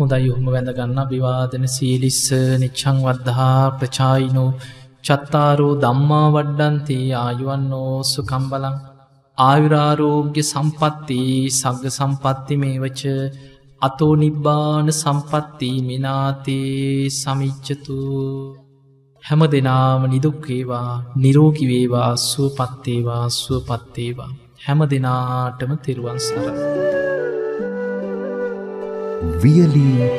හොඳයි යොහොම වැඳගන්න අභිවාදන සීලිස්ස නිච්චං වද්ධහා ප්‍රචායිනෝ චත්තාරෝ දම්මා වඩ්ඩන්ති ආයුවන්නෝ සුකම්බලං ආවිරාරෝග්‍ය සම්පත්ති සග්ග සම්පත්ති මේවච අතෝ නිබ්බාන සම්පත්ති මිනාතේ සමිච්චතු හැම දෙනාම නිදුක්කේවා නිරෝගිවේවා සුවපත්තේවා සුවපත්තේවා. හැම දෙනාටම තෙරුවන් සරණ. වියලී